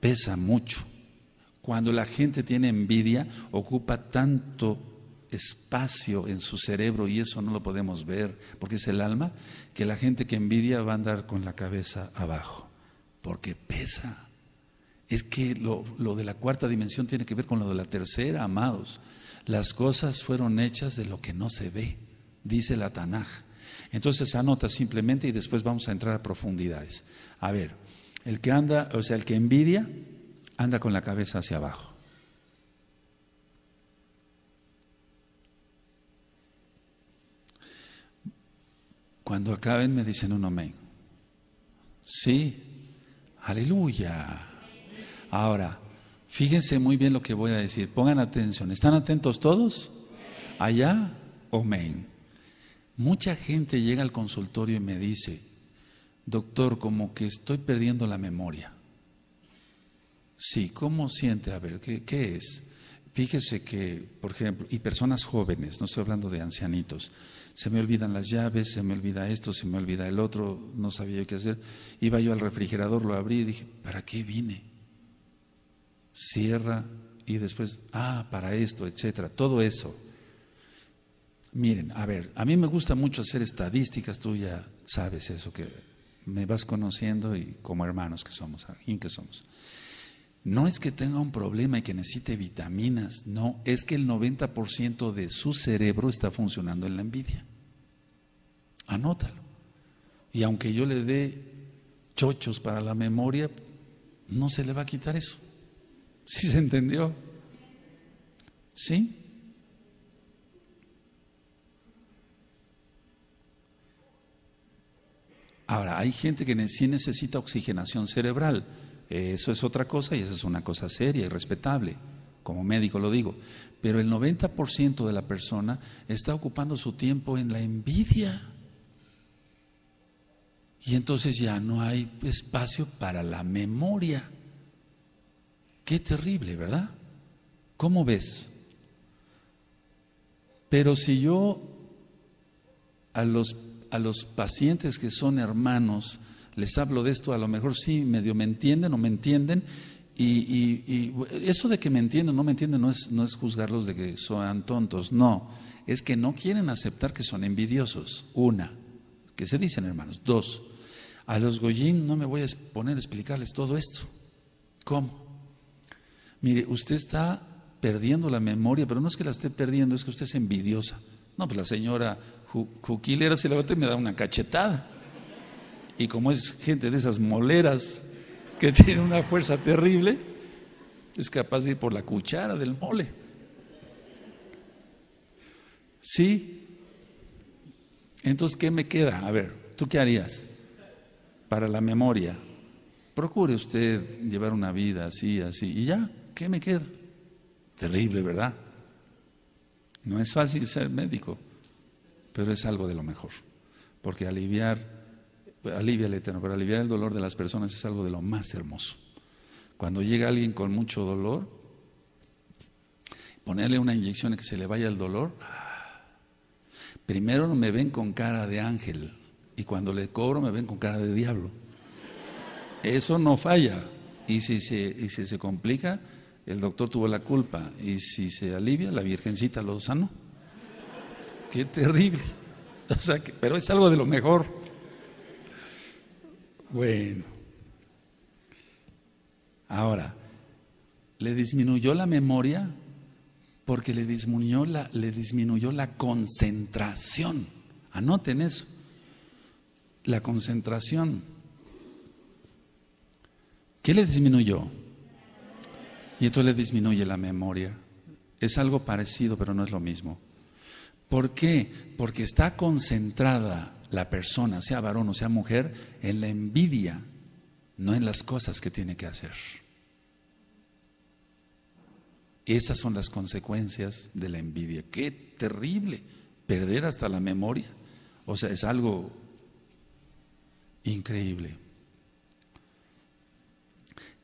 pesa mucho. Cuando la gente tiene envidia, ocupa tanto espacio en su cerebro y eso no lo podemos ver porque es el alma, que la gente que envidia va a andar con la cabeza abajo, porque pesa. Es que lo, de la cuarta dimensión tiene que ver con lo de la tercera, amados. Las cosas fueron hechas de lo que no se ve, dice la Tanaj. Entonces anota simplemente y después vamos a entrar a profundidades. A ver, el que anda, o sea, el que envidia, anda con la cabeza hacia abajo. Cuando acaben me dicen un amén. Sí, aleluya. Ahora, fíjense muy bien lo que voy a decir. Pongan atención. ¿Están atentos todos? Allá, amén. Mucha gente llega al consultorio y me dice, doctor, como que estoy perdiendo la memoria. Sí, ¿cómo siente? A ver, ¿qué, es? Fíjese que, por ejemplo, y personas jóvenes, no estoy hablando de ancianitos, se me olvidan las llaves, se me olvida esto, se me olvida el otro, no sabía yo qué hacer. Iba yo al refrigerador, lo abrí y dije, ¿para qué vine? Cierra y después, ah, para esto, etcétera, todo eso. Miren, a ver, a mí me gusta mucho hacer estadísticas, tú ya sabes eso, que me vas conociendo y como hermanos que somos, que somos. No es que tenga un problema y que necesite vitaminas, no, es que el 90% de su cerebro está funcionando en la envidia. Anótalo. Y aunque yo le dé chochos para la memoria, no se le va a quitar eso. ¿Sí se entendió? ¿Sí? Ahora, hay gente que sí necesita oxigenación cerebral eso es otra cosa y esa es una cosa seria y respetable, como médico lo digo. Pero el 90% de la persona está ocupando su tiempo en la envidia. Y entonces ya no hay espacio para la memoria. Qué terrible, ¿verdad? ¿Cómo ves? Pero si yo a los, a los pacientes que son hermanos les hablo de esto, a lo mejor sí medio me entienden o me entienden. Y, eso de que me entienden o no me entienden no es, no es juzgarlos de que sean tontos, no. Es que no quieren aceptar que son envidiosos. Una, que se dicen hermanos. Dos, a los Goyín no me voy a poner a explicarles todo esto. ¿Cómo? Mire, usted está perdiendo la memoria, pero no es que la esté perdiendo, es que usted es envidiosa. No, pues la señora Juquilera se levanta y me da una cachetada y como es gente de esas moleras que tiene una fuerza terrible, es capaz de ir por la cuchara del mole. ¿Sí? Entonces, ¿qué me queda? A ver, ¿tú qué harías? Para la memoria, procure usted llevar una vida así, así, y ya, ¿qué me queda? Terrible, ¿verdad? No es fácil ser médico, pero es algo de lo mejor, porque aliviar pues, alivia Eterno, pero aliviar el dolor de las personas es algo de lo más hermoso. Cuando llega alguien con mucho dolor, ponerle una inyección y que se le vaya el dolor, primero me ven con cara de ángel y cuando le cobro me ven con cara de diablo. Eso no falla. Y si se, y si se complica, el doctor tuvo la culpa. Y si se alivia, la virgencita lo sanó. Qué terrible. O sea, pero es algo de lo mejor. Bueno. Ahora, le disminuyó la memoria porque le disminuyó la, le disminuyó la concentración. Anoten eso. La concentración. ¿Qué le disminuyó? Y esto le disminuye la memoria. Es algo parecido, pero no es lo mismo. ¿Por qué? Porque está concentrada la persona, sea varón o sea mujer, en la envidia, no en las cosas que tiene que hacer. Esas son las consecuencias de la envidia. Qué terrible perder hasta la memoria. O sea, es algo increíble.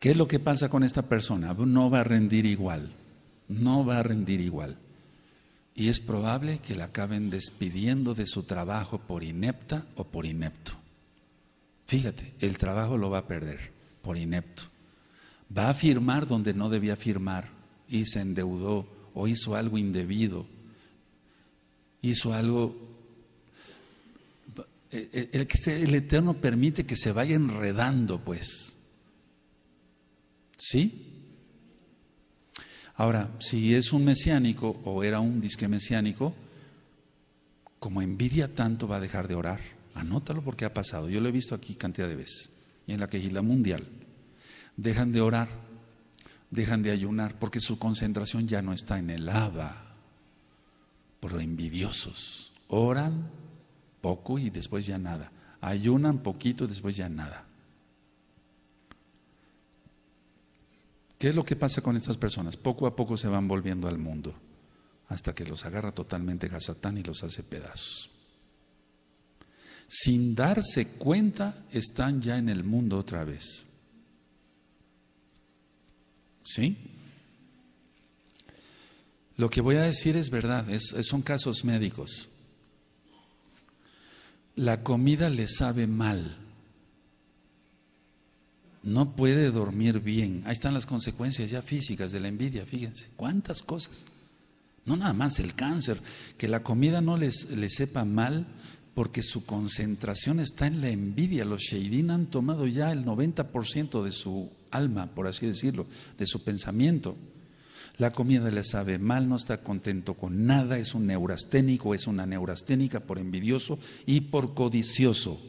¿Qué es lo que pasa con esta persona? No va a rendir igual. No va a rendir igual y es probable que la acaben despidiendo de su trabajo por inepta o por inepto. Fíjate, el trabajo lo va a perder por inepto. Va a firmar donde no debía firmar y se endeudó o hizo algo indebido, hizo algo... Eh, eh, el, Eterno permite que se vaya enredando, pues. ¿Sí? Ahora, si es un mesiánico o era un disque mesiánico, como envidia tanto va a dejar de orar. Anótalo porque ha pasado. Yo lo he visto aquí cantidad de veces. Y en la quejila mundial. Dejan de orar, dejan de ayunar, porque su concentración ya no está en el agua Por lo envidiosos. Oran poco y después ya nada. Ayunan poquito y después ya nada. ¿Qué es lo que pasa con estas personas? Poco a poco se van volviendo al mundo, hasta que los agarra totalmente Gazatán y los hace pedazos. Sin darse cuenta, están ya en el mundo otra vez. ¿Sí? Lo que voy a decir es verdad, es, son casos médicos. La comida le sabe mal no puede dormir bien. Ahí están las consecuencias ya físicas de la envidia, fíjense. ¿Cuántas cosas? No nada más el cáncer, que la comida no les, sepa mal porque su concentración está en la envidia. Los Sheidin han tomado ya el 90% de su alma, por así decirlo, de su pensamiento. La comida le sabe mal, no está contento con nada, es un neurasténico, es una neurasténica por envidioso y por codicioso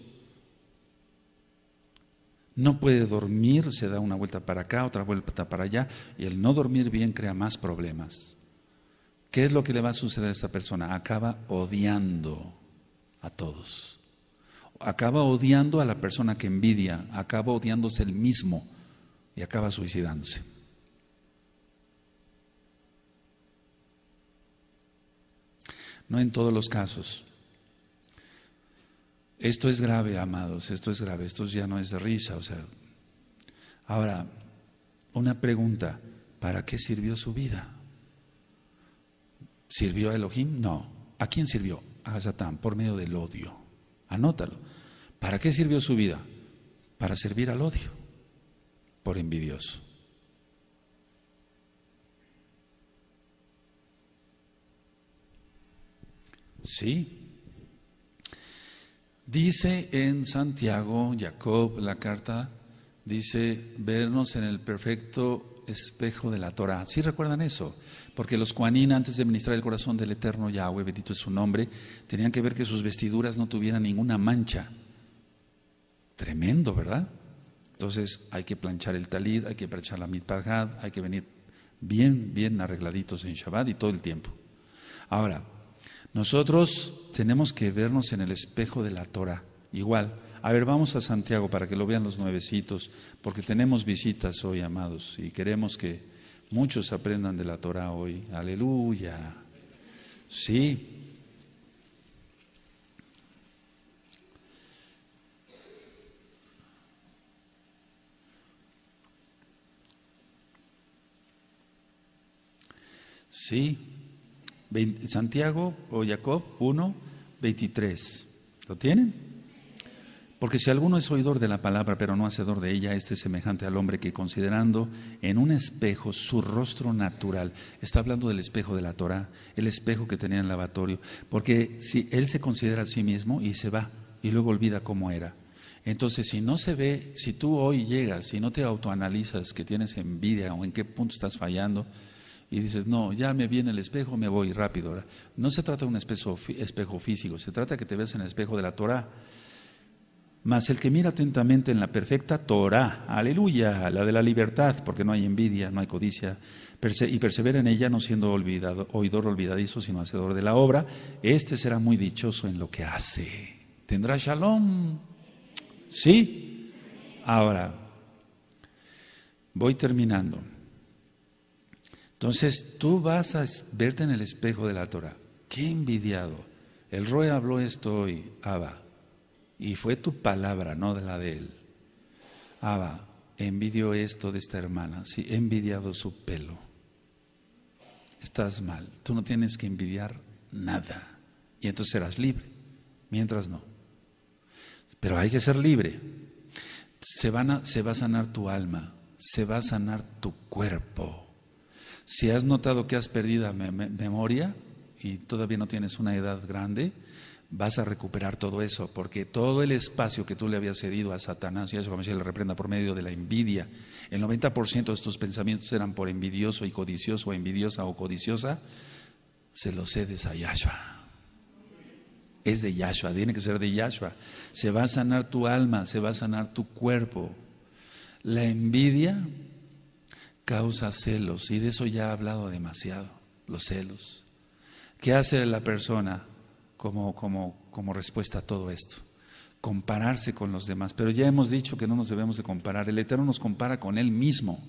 no puede dormir, se da una vuelta para acá, otra vuelta para allá, y el no dormir bien crea más problemas. ¿Qué es lo que le va a suceder a esta persona? Acaba odiando a todos. Acaba odiando a la persona que envidia, acaba odiándose el mismo y acaba suicidándose. No en todos los casos, esto es grave, amados, esto es grave, esto ya no es risa, o sea. Ahora, una pregunta, ¿para qué sirvió su vida? ¿Sirvió a Elohim? No. ¿A quién sirvió? A Satán, por medio del odio. Anótalo. ¿Para qué sirvió su vida? Para servir al odio, por envidioso. Sí, Dice en Santiago, Jacob, la carta, dice, vernos en el perfecto espejo de la Torah. ¿Sí recuerdan eso? Porque los Juanín, antes de ministrar el corazón del eterno Yahweh, bendito es su nombre, tenían que ver que sus vestiduras no tuvieran ninguna mancha. Tremendo, ¿verdad? Entonces hay que planchar el talid, hay que planchar la mitpajad, hay que venir bien, bien arregladitos en Shabbat y todo el tiempo. Ahora, nosotros tenemos que vernos en el espejo de la Torah, igual. A ver, vamos a Santiago para que lo vean los nuevecitos, porque tenemos visitas hoy, amados, y queremos que muchos aprendan de la Torah hoy. Aleluya. Sí. Sí. Santiago o Jacob 1, 23. ¿Lo tienen? Porque si alguno es oidor de la palabra, pero no hacedor de ella, este es semejante al hombre que considerando en un espejo su rostro natural, está hablando del espejo de la torá el espejo que tenía en el lavatorio, porque si él se considera a sí mismo y se va, y luego olvida cómo era. Entonces, si no se ve, si tú hoy llegas, si no te autoanalizas que tienes envidia o en qué punto estás fallando, y dices, no, ya me viene el espejo, me voy rápido. No se trata de un espejo, físico, se trata que te veas en el espejo de la Torah. Mas el que mira atentamente en la perfecta Torah, aleluya, la de la libertad, porque no hay envidia, no hay codicia, y persevera en ella no siendo olvidado, oidor olvidadizo, sino hacedor de la obra, este será muy dichoso en lo que hace. ¿Tendrá shalom? ¿Sí? Ahora, voy terminando. Entonces tú vas a verte en el espejo de la Torah. Qué envidiado. El rey habló esto hoy, Abba, y fue tu palabra, no de la de él. Abba, envidio esto de esta hermana, sí, he envidiado su pelo. Estás mal, tú no tienes que envidiar nada. Y entonces serás libre, mientras no. Pero hay que ser libre. se va a sanar tu alma, se va a sanar tu cuerpo si has notado que has perdido memoria y todavía no tienes una edad grande, vas a recuperar todo eso, porque todo el espacio que tú le habías cedido a Satanás, y a eso como le reprenda por medio de la envidia, el 90% de estos pensamientos eran por envidioso y codicioso, o envidiosa o codiciosa, se lo cedes a Yahshua. Es de Yahshua, tiene que ser de Yahshua. Se va a sanar tu alma, se va a sanar tu cuerpo. La envidia causa celos y de eso ya ha hablado demasiado, los celos. ¿Qué hace la persona como, como, como respuesta a todo esto? Compararse con los demás, pero ya hemos dicho que no nos debemos de comparar, el Eterno nos compara con Él mismo.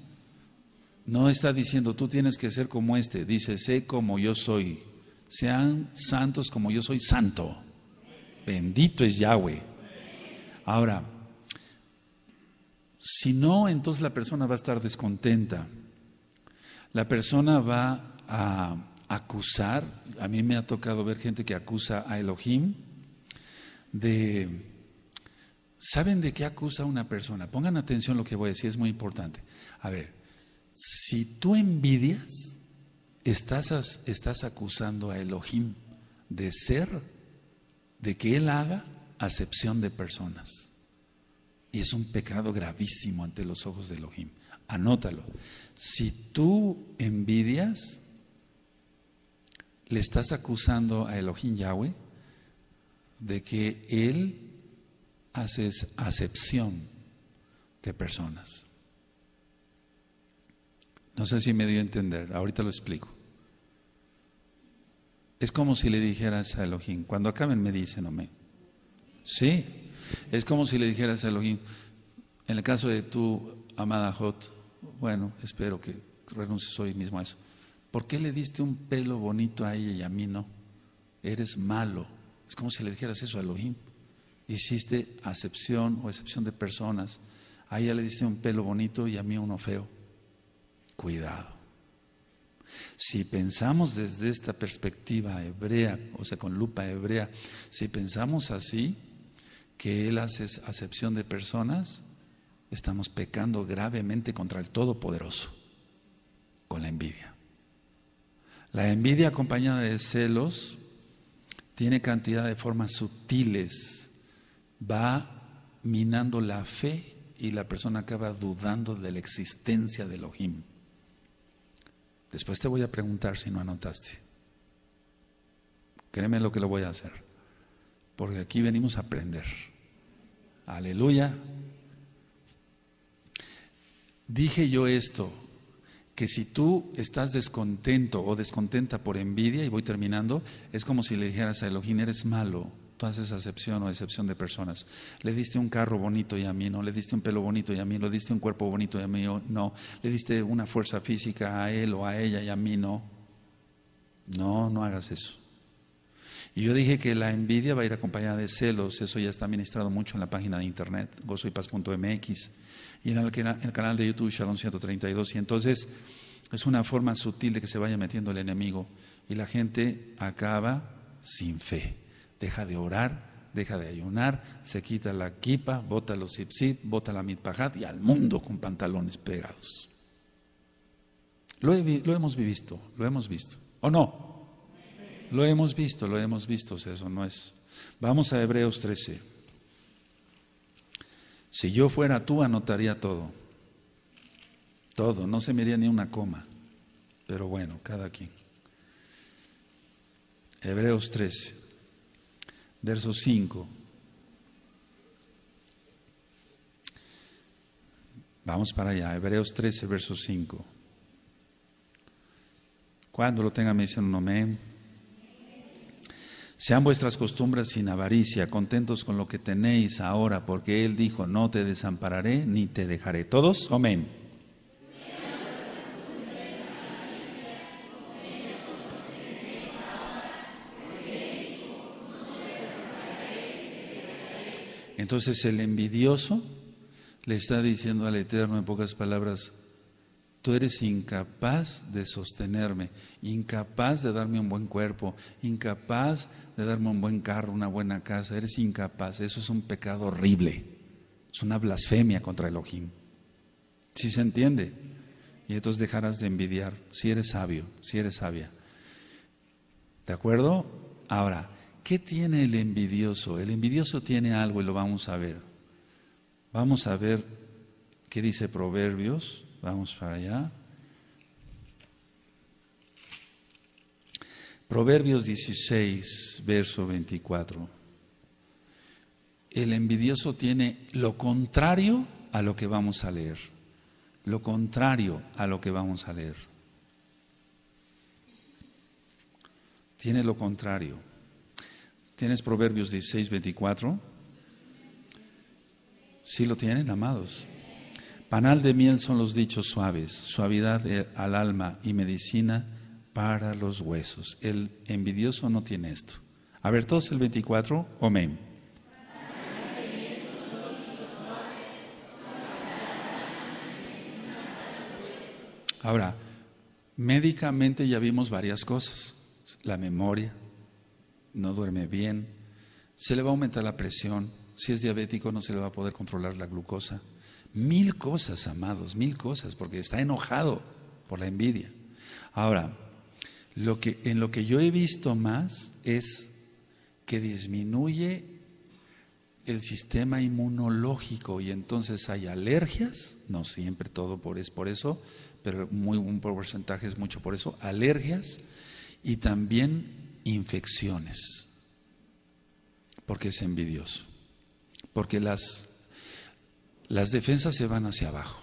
No está diciendo tú tienes que ser como este, dice sé como yo soy, sean santos como yo soy santo. Bendito es Yahweh. Ahora, si no, entonces la persona va a estar descontenta. La persona va a acusar. A mí me ha tocado ver gente que acusa a Elohim de... ¿Saben de qué acusa una persona? Pongan atención lo que voy a decir, es muy importante. A ver, si tú envidias, estás, estás acusando a Elohim de ser, de que Él haga acepción de personas. Y es un pecado gravísimo ante los ojos de Elohim. Anótalo. Si tú envidias, le estás acusando a Elohim Yahweh de que él hace acepción de personas. No sé si me dio a entender, ahorita lo explico. Es como si le dijeras a Elohim, cuando acaben me dicen, no Sí, es como si le dijeras a Elohim, en el caso de tu amada Jot, bueno, espero que renuncies hoy mismo a eso. ¿Por qué le diste un pelo bonito a ella y a mí no? Eres malo. Es como si le dijeras eso a Elohim. Hiciste acepción o excepción de personas. A ella le diste un pelo bonito y a mí uno feo. Cuidado. Si pensamos desde esta perspectiva hebrea, o sea, con lupa hebrea, si pensamos así, que Él hace acepción de personas, estamos pecando gravemente contra el Todopoderoso, con la envidia. La envidia acompañada de celos tiene cantidad de formas sutiles, va minando la fe y la persona acaba dudando de la existencia del ohim. Después te voy a preguntar si no anotaste. Créeme lo que lo voy a hacer porque aquí venimos a aprender. Aleluya. Dije yo esto, que si tú estás descontento o descontenta por envidia, y voy terminando, es como si le dijeras a Elohim, eres malo, tú haces acepción o excepción de personas. Le diste un carro bonito y a mí no, le diste un pelo bonito y a mí, no le diste un cuerpo bonito y a mí no, le diste una fuerza física a él o a ella y a mí no. No, no hagas eso. Y yo dije que la envidia va a ir acompañada de celos, eso ya está ministrado mucho en la página de internet, gozoypaz.mx, y en el, canal de YouTube Shalom 132. Y entonces es una forma sutil de que se vaya metiendo el enemigo y la gente acaba sin fe, deja de orar, deja de ayunar, se quita la kipa, bota los zipsid, bota la mitpajat y al mundo con pantalones pegados. Lo, hemos vivido, lo hemos visto. ¿O no? Lo hemos visto, lo hemos visto, eso no es. Vamos a Hebreos 13. Si yo fuera tú, anotaría todo. Todo, no se me iría ni una coma. Pero bueno, cada quien. Hebreos 13, verso 5. Vamos para allá, Hebreos 13, verso 5. Cuando lo tenga me dicen un amén. Sean vuestras costumbres sin avaricia, contentos con lo que tenéis ahora, porque Él dijo, no te desampararé ni te dejaré. ¿Todos? Amén. Entonces el envidioso le está diciendo al Eterno en pocas palabras, eres incapaz de sostenerme, incapaz de darme un buen cuerpo, incapaz de darme un buen carro, una buena casa, eres incapaz. Eso es un pecado horrible, es una blasfemia contra Elohim. Si se entiende, y entonces dejarás de envidiar, si eres sabio, si eres sabia. ¿De acuerdo? Ahora, ¿qué tiene el envidioso? El envidioso tiene algo y lo vamos a ver. Vamos a ver qué dice Proverbios Vamos para allá. Proverbios 16, verso 24. El envidioso tiene lo contrario a lo que vamos a leer. Lo contrario a lo que vamos a leer. Tiene lo contrario. ¿Tienes Proverbios 16, 24? ¿Sí lo tienen, amados? Panal de miel son los dichos suaves, suavidad e- al alma y medicina para los huesos. El envidioso no tiene esto. A ver, todos el 24, amén. Ahora, médicamente ya vimos varias cosas. La memoria, no duerme bien, se le va a aumentar la presión, si es diabético no se le va a poder controlar la glucosa Mil cosas, amados, mil cosas, porque está enojado por la envidia. Ahora, lo que, en lo que yo he visto más es que disminuye el sistema inmunológico y entonces hay alergias, no siempre todo por, es por eso, pero muy, un porcentaje es mucho por eso, alergias y también infecciones, porque es envidioso, porque las las defensas se van hacia abajo.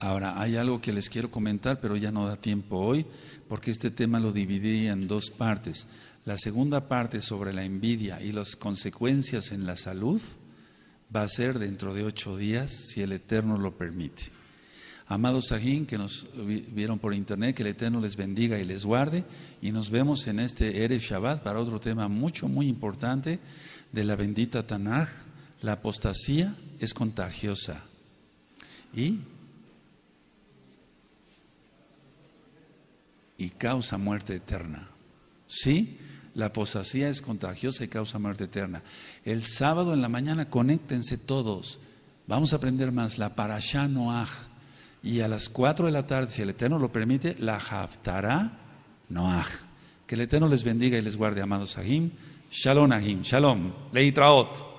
Ahora, hay algo que les quiero comentar, pero ya no da tiempo hoy, porque este tema lo dividí en dos partes. La segunda parte sobre la envidia y las consecuencias en la salud va a ser dentro de ocho días, si el Eterno lo permite. Amados Sajín, que nos vieron por internet, que el Eterno les bendiga y les guarde. Y nos vemos en este Ere Shabbat para otro tema mucho, muy importante de la bendita Tanaj. La apostasía es contagiosa. Y, causa muerte eterna. ¿Sí? La apostasía es contagiosa y causa muerte eterna. El sábado en la mañana conéctense todos. Vamos a aprender más. La parashá Noaj y a las 4 de la tarde, si el Eterno lo permite, la Haftará Noach. Que el Eterno les bendiga y les guarde, amados Ahim. Shalom Ahim, Shalom, Leitraot.